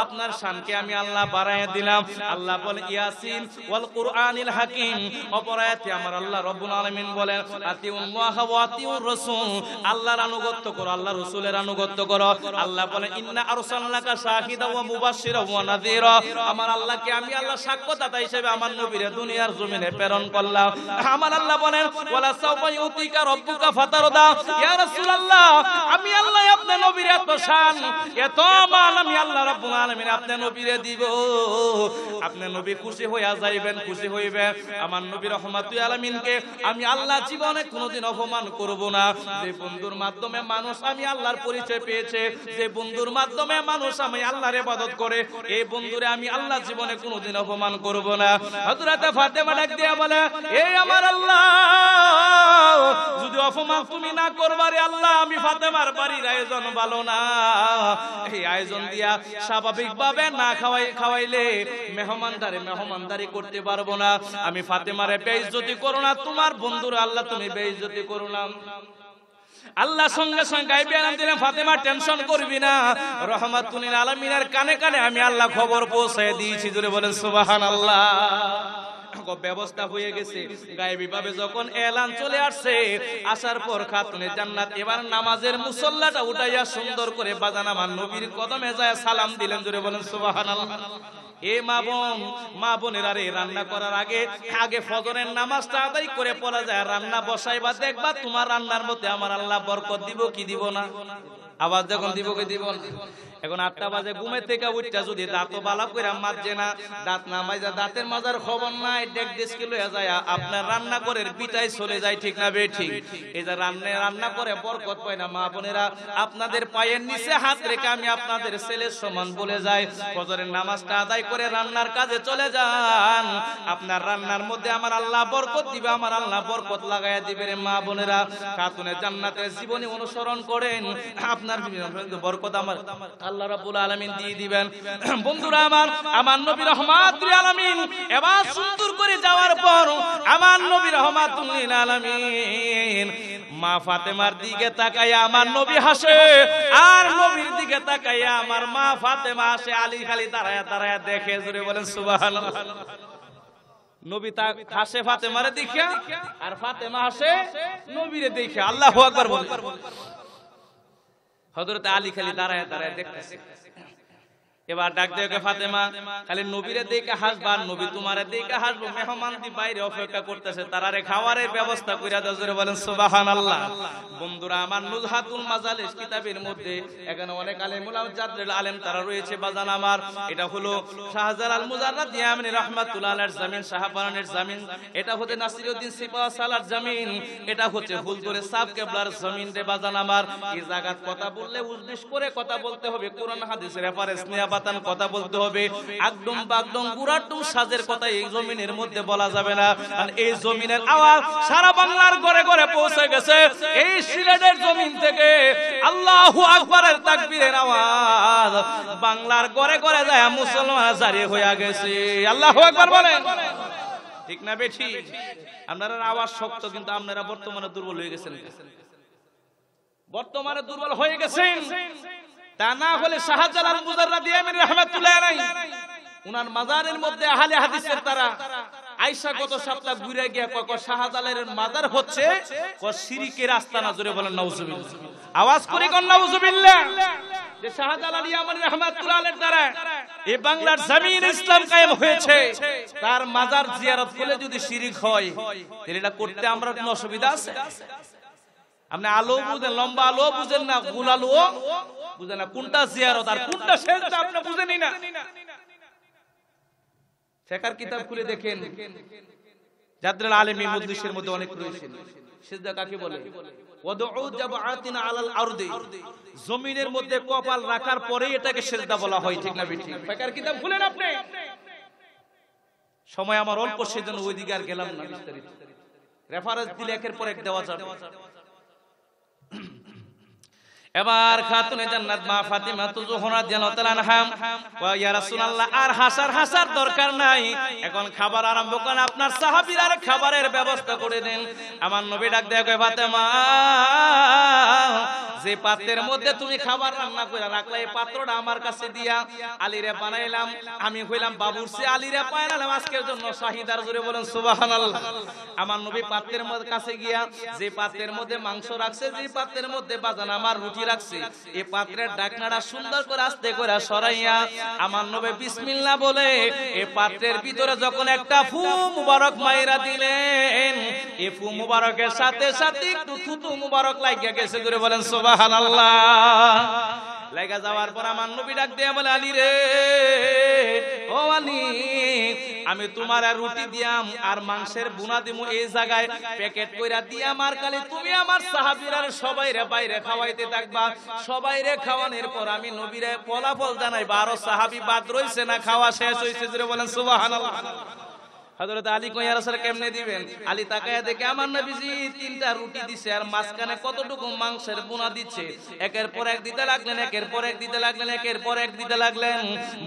আপনার শানকে আমি আল্লাহ বাড়াইয়া দিলাম আল্লাহ বলে ইয়াসিন ওয়াল কুরআনিল হাকিম অপরায়তে আমার আল্লাহ রব্বুল আলামিন বলেন আতিউল মুআহ ওয়া আতিউর রাসূল আল্লাহর অনুগত করো আল্লাহর রাসূলের অনুগত করো আল্লাহ বলে ইন্না আরসালনাকা শাহিদা ওয়া মুবাশশিরা ওয়া নাযীরা আমার আল্লাহকে আমি আল্লাহ সাক্ষ্যদাতা হিসেবে আমার নবীরে দুনিয়ার জমিনে প্রেরণ করলাম আল্লাহ বলেন ওয়ালা ইউতিকা রব্বুকা ফাতারদা ইয়া রাসূলুল্লাহ আমি আল্লাহ নবীর এত শান এত মাল আমি আল্লাহ রাব্বুল আলামিন নবীরে দিব নবী খুশি হইয়া যাইবেন খুশি হইবে আমার নবী রহমাতুল আলামিনকে আমি আল্লাহ জীবনে কোনোদিন অপমান করব না যে বন্ধুর মাধ্যমে মানুষ আমি আল্লাহর পরিচয় পেয়েছে যে বন্ধুর মাধ্যমে মানুষ আমি আল্লাহর ইবাদত করে এই বন্ধুরে আমি আল্লাহ জীবনে কোনোদিন অপমান করব না হযরতে ফাতেমা ডাক দিয়া বলে এই আমার আল্লাহ যদি অপমান তুমি না করবারে আল্লাহ আমি ফাতেমার বাড়ির আয়োজন ভালো না এই আয়োজন দিয়া স্বাভাবিকভাবে না খাওয়াই খাওয়াইলে মেহমানদারে মেহমানদারি করতে পারবো না আমি ফাতেমারে বেইজ্জতি করো না তোমার বন্ধুর আল্লাহ তুমি বেইজ্জতি করো না আল্লাহ সঙ্গে সঙ্গে গাইবে আলাম দিলাম ফাতেমা টেনশন করবি না রহমাতুল আলমিনার কানে কানে আমি আল্লাহ খবর পৌঁছে দিয়েছি জুড়ে বলেন সুবাহান আল্লাহ ব্যবস্থা হয়ে গেছে গায়েবী ভাবে যখন এলান চলে আসছে আসার পর খাতুনে জান্নাত এবার নামাজের মুসল্লাটা উঠাইয়া সুন্দর করে বাজান আমার নবীর কদমে যায় সালাম দিলেন জোরে বলেন সুবহানাল্লাহ এ মা বোন মা বোনের আরে রান্না করার আগে আগে ফজরের নামাজটা আদায় করে পড়া যায় রান্না বসাইবা দেখবা তোমার রান্নার মধ্যে আমার আল্লাহ বরকত দিব কি দিব না আবার যখন দিব কে দিব এখন আটটা বাজে ঘুমে থেকে উঠতে যদি দাঁতও বালা করে মারছে না দাঁত না মাইজা দাঁতের মাজার খবর নাই ডেক ডেস্কি লয়ে যায় আপনার রান্না করে বিটাই চলে যায় ঠিক না বে এই যে রান্না রান্না করে বরকত পায় না মা বোনেরা আপনাদের পায়ের নিচে হাত রেখে আমি আপনাদের ছেলের সমান বলে যাই ফজরের নামাজটা আদায় করে রান্নার কাজে চলে যান আপনার রান্নার মধ্যে আমার আল্লাহ বরকত দিবে আমার আল্লাহ বরকত লাগাইয়া দিবে রে মা বোনেরা খাতুনে জান্নাতের জীবনী অনুসরণ করেন আপনি আপনার বরকত আমার আল্লাহ রাব্বুল আলামিন দিয়ে দিবেন বন্ধুরা আমার আমার নবী রহমাতুল আলামিন এবার সুন্দর করে যাওয়ার পর আমার নবী রহমাতুল আলামিন মা ফাতেমার দিকে তাকাইয়া আমার নবী হাসে আর নবীর দিকে তাকাইয়া আমার মা ফাতেমা হাসে আলী খালি দাঁড়ায়া দাঁড়ায়া দেখে জুড়ে বলেন সুবহানাল্লাহ নবী তা হাসে ফাতেমারে দেখিয়া আর ফাতেমা হাসে নবীরে দেখিয়া আল্লাহু আকবার বলে हजरत आली खाली दारा दारा देख এবার ডাক দেওকে ফাতেমা খালি নবীরে দিকে হাসবার নবী তোমার দিকে হাসবো মেহমানতি বাইরে অপেক্ষা করতেছে তারারে খাওয়ারের ব্যবস্থা কইরা দাও জোরে বলেন সুবহানাল্লাহ বন্ধুরা আমার নুজহাতুল মাজালিস কিতাবের মধ্যে এখানে অনেক আলেমুল জাদরুল আলেম তারা রয়েছে বাজান আমার এটা হলো শাহজালাল মুজাররাদ ইয়ামিন রাহমাতুল আলাইহির জামিন শাহপারানের জামিন এটা হতে নাসিরউদ্দিন সিপাহ সালার জামিন এটা হচ্ছে হুলদুরে সাব কেবলার জামিন রে বাজান আমার এই জায়গাত কথা বললে উজলিশ করে কথা বলতে হবে কোরআন হাদিসের রেফারেন্স নিয়ে পাতান কথা বলতে হবে একদম বাগদম গুড়াটুম সাজের কথা এই জমিনের মধ্যে বলা যাবে না কারণ এই জমিনের আওয়াজ সারা বাংলার ঘরে ঘরে পৌঁছে গেছে এই সিলেটের জমিন থেকে আল্লাহু আকবরের তাকবীরের আওয়াজ বাংলার ঘরে ঘরে যায় মুসলমান জারি হয়ে গেছে আল্লাহু আকবার বলেন ঠিক না বেঠি আপনারা আওয়াজ শক্ত কিন্তু আপনারা বর্তমানে দুর্বল হয়ে গেছেন বর্তমানে দুর্বল হয়ে গেছেন তা না হলে উনার মাজারের মধ্যে আহলে হাদিসের তারা সপ্তাহ ঘুরে হচ্ছে ক বলেন আওয়াজ করে কোন নাউজুবিল্লাহ যে শাহজালাল রহমাতুল্লাহ দ্বারা এই বাংলার জমিন ইসলাম কায়েম হয়েছে তার মাজার জিয়ারত করলে যদি শিরিক হয় তাহলে এটা করতে আমরা অসুবিধা আছে আপনি আলো বুঝেন লম্বা আলো বুঝেন না গোল আলো বুঝেন না কোনটা জিয়ারত আর কোনটা সেজদা আপনি বুঝেনই না ফেকার কিতাব খুলে দেখেন যাদের আলেম মজলিসের মধ্যে অনেক রয়েছেন সেজদা কাকে বলে আলাল আরদি জমিনের মধ্যে কপাল রাখার পরেই এটাকে সেজদা বলা হয় ঠিক না ঠিক কিতাব খুলেন আপনি সময় আমার অল্প সেজন্য ওইদিকে আর গেলাম না বিস্তারিত রেফারেন্স দিলে একের পর এক দেওয়া যাবে এবার খাতুনে জান্নাত মা ফাতিমা তু জোহরা জানাতাল আনহাম ওয়া ইয়া রাসূলুল্লাহ আর হাসার হাসার দরকার নাই এখন খাবার আরম্ভ করেন আপনার সাহাবীরা আর খাবারের ব্যবস্থা করে দেন আমার নবী ডাক দেয় ফাতিমা যে পাত্রের মধ্যে তুমি খাবার রান্না করে রাখলে এই পাত্রটা আমার কাছে দিয়া আলিরে বানাইলাম আমি হইলাম বাবুর সে আলিরে বানালাম আজকের জন্য শাহিদার জোরে বলেন সুবহানাল্লাহ আমার নবী পাত্রের মধ্যে কাছে গিয়া যে পাত্রের মধ্যে মাংস রাখছে যে পাত্রের মধ্যে বাজান আমার রুটি রাখছে এই পাত্রের ডাকনাটা সুন্দর করে আস্তে করে সরাইয়া আমার নবী বিসমিল্লাহ বলে এই পাত্রের ভিতরে যখন একটা ফু মুবারক মাইরা দিলেন এই ফু মুবারকের সাথে সাথে একটু থুতু মুবারক লাগিয়া গেছে করে বলেন সোবা সুবহানাল্লাহ লেগা যাওয়ার পর আমার নবী ডাক দিয়ে বলে আলী রে ও আমি তোমার রুটি দিয়াম আর মাংসের বুনা দিমু এই জায়গায় প্যাকেট কইরা দিয়া আমার কালে তুমি আমার সাহাবীরার সবাই রে বাইরে খাওয়াইতে থাকবা সবাই রে খাওয়ানোর পর আমি নবীরে ফলাফল জানাই বারো সাহাবী বাদ রইছে না খাওয়া শেষ হইছে জোরে বলেন সুবহানাল্লাহ হজরত আলী কইয়া রাসূল কেমনে দিবেন আলী তাকায়া দেখে আমার নবীজি তিনটা রুটি দিছে আর মাঝখানে কতটুকু মাংসের বোনা দিচ্ছে একের পর এক দিতে লাগলেন একের পর এক দিতে লাগলেন একের পর এক দিতে লাগলেন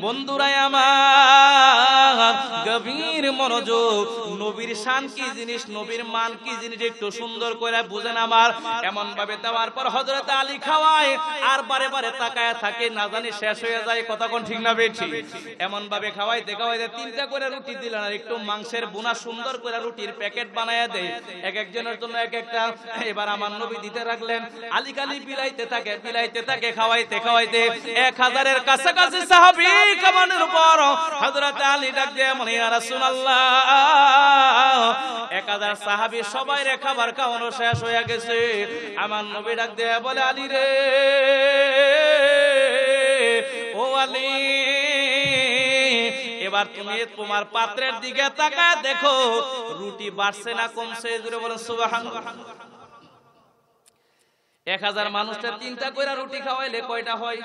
বন্ধুরা আমার গভীর মনোযোগ নবীর শান কি জিনিস নবীর মান কি জিনিস একটু সুন্দর করে বুঝেন আমার এমন ভাবে দেওয়ার পর হজরত আলী খাওয়ায় আর বারে বারে তাকায়া থাকে না জানি শেষ হয়ে যায় কথা কোন ঠিক না বেঠি এমন ভাবে খাওয়াইতে খাওয়াইতে তিনটা করে রুটি দিলেন আর একটু মাংস মাংসের বোনা সুন্দর করে রুটির প্যাকেট বানায়া দেয় এক একজনের জন্য এক একটা এবার আমার নবী দিতে রাখলেন আলী কালি বিলাইতে থাকে বিলাইতে থাকে খাওয়াইতে খাওয়াইতে এক হাজারের কাছাকাছি সাহাবি কামানের উপর হজরত আলী ডাক দিয়ে মানে, মনে রাসূলুল্লাহ এক হাজার সাহাবি সবাই রে খাবার খাওয়ানো শেষ হয়ে গেছে আমার নবী ডাক দিয়ে বলে আলী রে ও আলী এবার তুমি তোমার পাত্রের দিকে তাকায় দেখো রুটি বাড়ছে না কমছে এক হাজার মানুষটা তিনটা কইরা রুটি খাওয়াইলে কয়টা হয়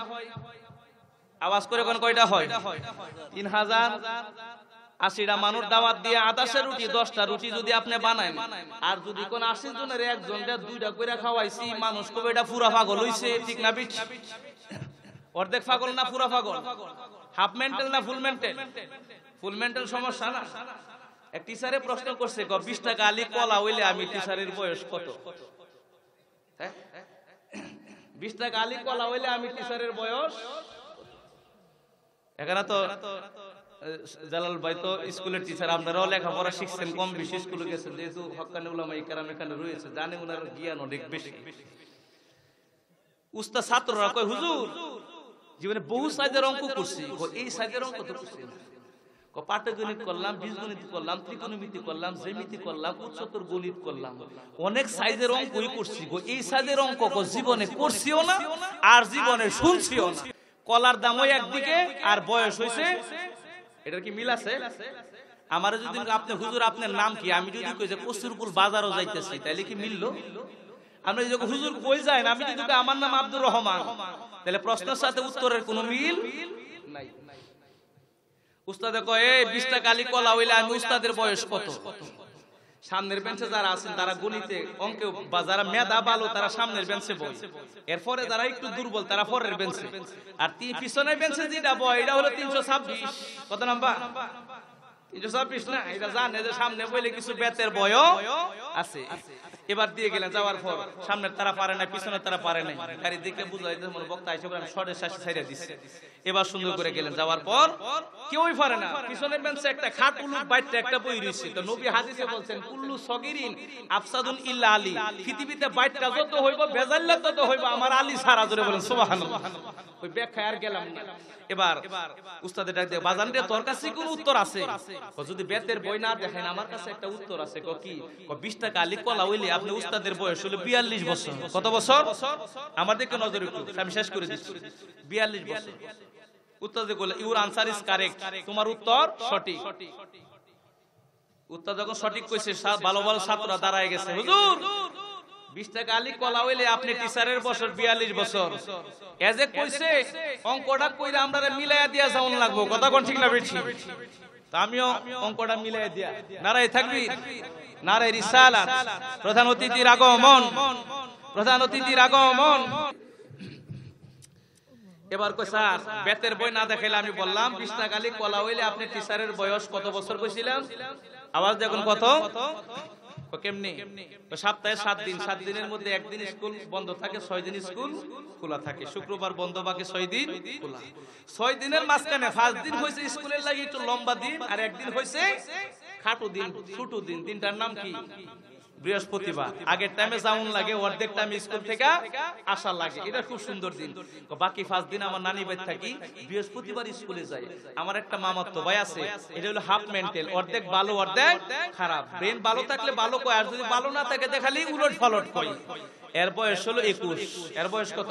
আওয়াজ করে কোন কয়টা হয় তিন হাজার আশিটা মানুষ দাওয়াত দিয়ে আদাশে রুটি দশটা রুটি যদি আপনি বানায় আর যদি কোন আশি জনের একজনটা দুইটা করে খাওয়াইছি মানুষ কবে এটা পুরা পাগল হইছে ঠিক না বিট অর্ধেক পাগল না পুরা পাগল হাফ মেন্টাল না ফুল মেন্টাল ফুল মেন্টাল সমস্যা না এক টিচারে প্রশ্ন করছে গ বিশ টাকা আলি কলা হইলে আমি টিচারের বয়স কত হ্যাঁ? বিশ টাকা আলি কলা হইলে আমি টিচারের বয়স এখানে তো জালাল ভাই তো স্কুলের টিচার আপনারাও লেখাপড়া শিখছেন কম বেশি স্কুলে গেছেন যেহেতু হকানি উলামা ইকারাম এখানে রয়েছে জানে ওনার জ্ঞান অনেক বেশি উস্তা ছাত্ররা কয় হুজুর জীবনে বহু সাইজের অঙ্ক করছি এই সাইজের অঙ্ক তো করছি পাটগণিত করলাম বীজগণিত করলাম ত্রিকোণমিতি করলাম জ্যামিতি করলাম উচ্চতর গণিত করলাম অনেক সাইজের অঙ্কই করছি গো এই সাইজের অঙ্ক জীবনে করছিও না আর জীবনে শুনছিও না কলার ওই একদিকে আর বয়স হয়েছে এটার কি মিল আছে আমার যদি আপনি হুজুর আপনার নাম কি আমি যদি কই যে কস্তুরপুর বাজারও যাইতেছি তাইলে কি মিললো আমরা যদি হুজুর কই যাই না আমি যদি আমার নাম আব্দুর রহমান তাহলে প্রশ্নের সাথে উত্তরের কোন মিল নাই উস্তাদে কয়ে বিশটা কালি কলা হইলে আমি উস্তাদের বয়স কত সামনের বেঞ্চে যারা আছেন তারা গণিতে অঙ্কে বা যারা মেধা ভালো তারা সামনের বেঞ্চে বই এরপরে যারা একটু দুর্বল তারা পরের বেঞ্চে আর তিন পিছনের বেঞ্চে যেটা বয় এটা হলো তিনশো ছাব্বিশ কত নাম্বার তিনশো ছাব্বিশ না এটা জানে যে সামনে বইলে কিছু বেতের বয়ও আছে এবার দিয়ে গেলেন যাওয়ার পর সামনে তারা পারে না পিছনে তারা পারে না গাড়ি দেখে বুঝলো বক্তা এসে বলেন শর্টের শাসি ছেড়ে দিচ্ছে এবার সুন্দর করে গেলেন যাওয়ার পর কেউই পারে না পিছনের বেঞ্চে একটা খাট উলুক বাইটটা একটা বই রয়েছে তো নবী হাদিসে বলছেন কুল্লু সগিরিন আফসাদুন ইল্লা আলী পৃথিবীতে বাইটটা যত হইব বেজাল্লা তত হইব আমার আলী সারা জোরে বলেন সুবহানাল্লাহ ওই ব্যাখ্যা আর গেলাম না এবার উস্তাদে ডাক দিয়ে বাজান রে তোর কাছে কোন উত্তর আছে যদি বেতের বই না দেখেন আমার কাছে একটা উত্তর আছে কি বিশ টাকা আলী কলা হইলে আপনি উস্তাদের বয়স হলো বিয়াল্লিশ বছর কত বছর আমাদেরকে নজর আমি শেষ করে দিচ্ছি বিয়াল্লিশ বছর উত্তর বলে ইউর আনসার ইজ কারেক্ট তোমার উত্তর সঠিক উত্তর যখন সঠিক কইছে ভালো ভালো ছাত্ররা দাঁড়ায় গেছে হুজুর বিশ টাকা আলি কলা হইলে আপনি টিচারের বছর বিয়াল্লিশ বছর এজে কইছে অঙ্কটা কইরা আমরা মিলাইয়া দিয়া যাওন লাগবো কথা কোন ঠিক না বেঠি আমিও অঙ্কটা মিলাই দিয়া নারায় থাকবি নারায় রিসালা প্রধান অতিথির আগমন প্রধান অতিথির আগমন এবার কই স্যার বেতের বই না দেখাইলে আমি বললাম বিষ্ণা কালী কলা হইলে আপনি টিচারের বয়স কত বছর কইছিলাম আবার দেখুন কত কেমনি সপ্তাহে সাত দিন সাত দিনের মধ্যে একদিন স্কুল বন্ধ থাকে ছয় দিন স্কুল খোলা থাকে শুক্রবার বন্ধ বাকি ছয় দিন খোলা ছয় দিনের মাঝখানে ফার্স্ট দিন হয়েছে স্কুলের লাগে একটু লম্বা দিন আর একদিন হয়েছে খাটু দিন ছোট দিন দিনটার নাম কি বৃহস্পতিবার আগের টাইমে যাওন লাগে অর্ধেক টাইম স্কুল থেকে আসা লাগে এটা খুব সুন্দর দিন বাকি পাঁচ দিন আমার নানি বাই থাকি বৃহস্পতিবার স্কুলে যাই আমার একটা মামাত্ম ভাই আছে এটা হলো হাফ মেন্টাল অর্ধেক ভালো অর্ধেক খারাপ ব্রেন ভালো থাকলে ভালো কয় আর যদি ভালো না থাকে দেখালি উলট ফলট কয় এর বয়স হলো একুশ এর বয়স কত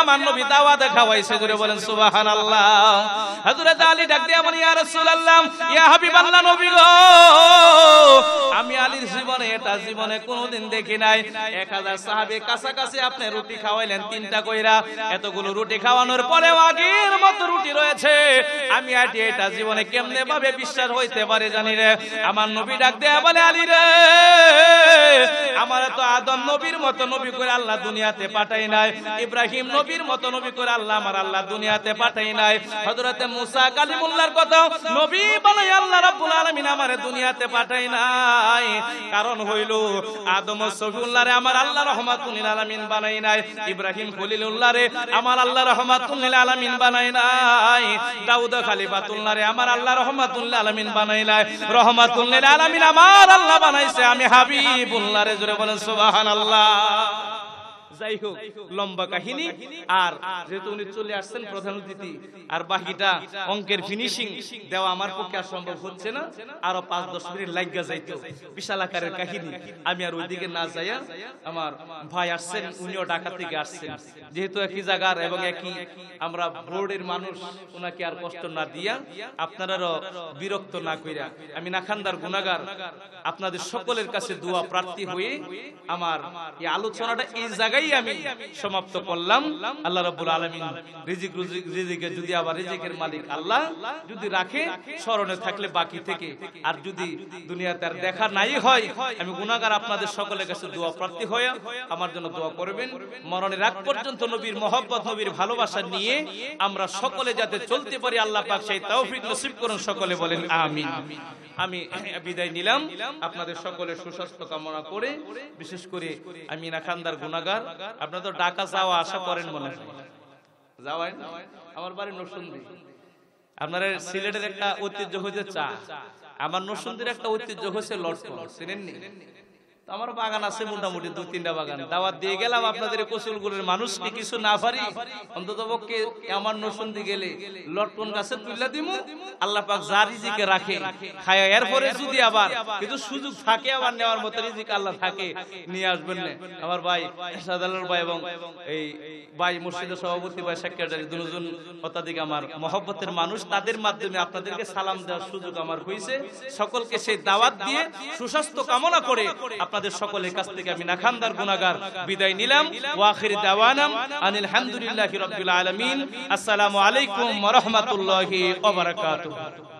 আমার আলী ডাক দিয়ে ইয়া ইয়া নবী গো আমি আলীর জীবনে এটা জীবনে কোনোদিন দেখি নাই কাছাকাছি আপনি রুটি খাওয়াইলেন তিনটা কইরা এতগুলো রুটি খাওয়ানোর পরেও আগের মতো রুটি রয়েছে আমি আটি এটা জীবনে কেমনে ভাবে বিশ্বাস হইতে পারে জানি রে আমার নবী ডাক বলে আলী রে আমার তো আদম নবীর মতো নবী করে আল্লাহ দুনিয়াতে পাঠাই নাই ইব্রাহিম নবী নবীর মত নবী করে আল্লাহ আমার আল্লাহ দুনিয়াতে পাঠাই নাই হযরতে মুসা কালিমুল্লাহর কথা নবী বলে আল্লাহ রাব্বুল আলামিন আমারে দুনিয়াতে পাঠাই নাই কারণ হইল আদম সফিউল্লাহরে আমার আল্লাহ রহমাতুল লিল আলামিন বানাই নাই ইব্রাহিম খলিলুল্লাহরে আমার আল্লাহ রহমাতুল লিল আলামিন বানাই নাই দাউদ খলিফাতুল্লাহরে আমার আল্লাহ রহমাতুল লিল আলামিন বানাই নাই রহমাতুল লিল আলামিন আমার আল্লাহ বানাইছে আমি হাবিবুল্লাহরে জোরে বলেন সুবহানাল্লাহ যাই হোক লম্বা কাহিনী আর যেহেতু উনি চলে আসছেন প্রধান অতিথি আর বাকিটা অঙ্কের ফিনিশিং দেওয়া আমার পক্ষে আর সম্ভব হচ্ছে না আরো পাঁচ দশ মিনিট লাগিয়া যাইতো বিশাল আকারের কাহিনী আমি আর ওইদিকে না যাইয়া আমার ভাই আসছেন উনিও ঢাকা থেকে আসছেন যেহেতু একই জায়গার এবং একই আমরা বোর্ডের মানুষ ওনাকে আর কষ্ট না দিয়া আপনারা বিরক্ত না কইরা আমি নাখান্দার গুণাগার আপনাদের সকলের কাছে দোয়া প্রার্থী হয়ে আমার এই আলোচনাটা এই জায়গায় আমি সমাপ্ত করলাম আল্লাহ রব্বুল আলমিন রিজিক রিজিকে যদি আবার রিজিকের মালিক আল্লাহ যদি রাখে স্মরণে থাকলে বাকি থেকে আর যদি দুনিয়াতে আর দেখা নাই হয় আমি গুণাগার আপনাদের সকলের কাছে দোয়া প্রার্থী হয়ে আমার জন্য দোয়া করবেন মরণে আগ পর্যন্ত নবীর মহব্বত নবীর ভালোবাসা নিয়ে আমরা সকলে যাতে চলতে পারি আল্লাহ পাক সেই তৌফিক নসিব করুন সকলে বলেন আমি আমি বিদায় নিলাম আপনাদের সকলের সুস্বাস্থ্য কামনা করে বিশেষ করে আমিনা খানদার গুণাগার আপনারা তো ঢাকা যাওয়া আশা করেন মনে হয় যাওয়াই আমার বাড়ি নরসুন্দি আপনার সিলেটের একটা ঐতিহ্য হয়েছে চা আমার নরসুন্দীর একটা ঐতিহ্য হয়েছে লটকন চিনেননি আমার বাগান আছে মোটামুটি দু তিনটা বাগান দাওয়াত দিয়ে গেলাম আপনাদের কচুলগুলোর মানুষ কি কিছু না পারি অন্তত পক্ষে আমার নসুন নসন্দি গেলে লটকন গাছে তুলে দিব আল্লাহ পাক যা রিজিকে রাখে খায় এরপরে যদি আবার কিন্তু সুযোগ থাকে আবার নেওয়ার মতো রিজিক আল্লাহ থাকে নিয়ে আসবেন না আমার ভাই সাদালার ভাই এবং এই ভাই মুর্শিদের সভাপতি ভাই সেক্রেটারি দুজন অত্যাধিক আমার মহব্বতের মানুষ তাদের মাধ্যমে আপনাদেরকে সালাম দেওয়ার সুযোগ আমার হয়েছে সকলকে সেই দাওয়াত দিয়ে সুস্বাস্থ্য কামনা করে আপনাদের আপনাদের সকলের কাছ থেকে আমি নাখান্দার গুনাগার বিদায় নিলাম ওয়াখির দাওয়ানাম আনিল হামদুলিল্লাহি রাব্বিল আলামিন আসসালামু আলাইকুম ওয়া রাহমাতুল্লাহি ওয়া বারাকাতুহু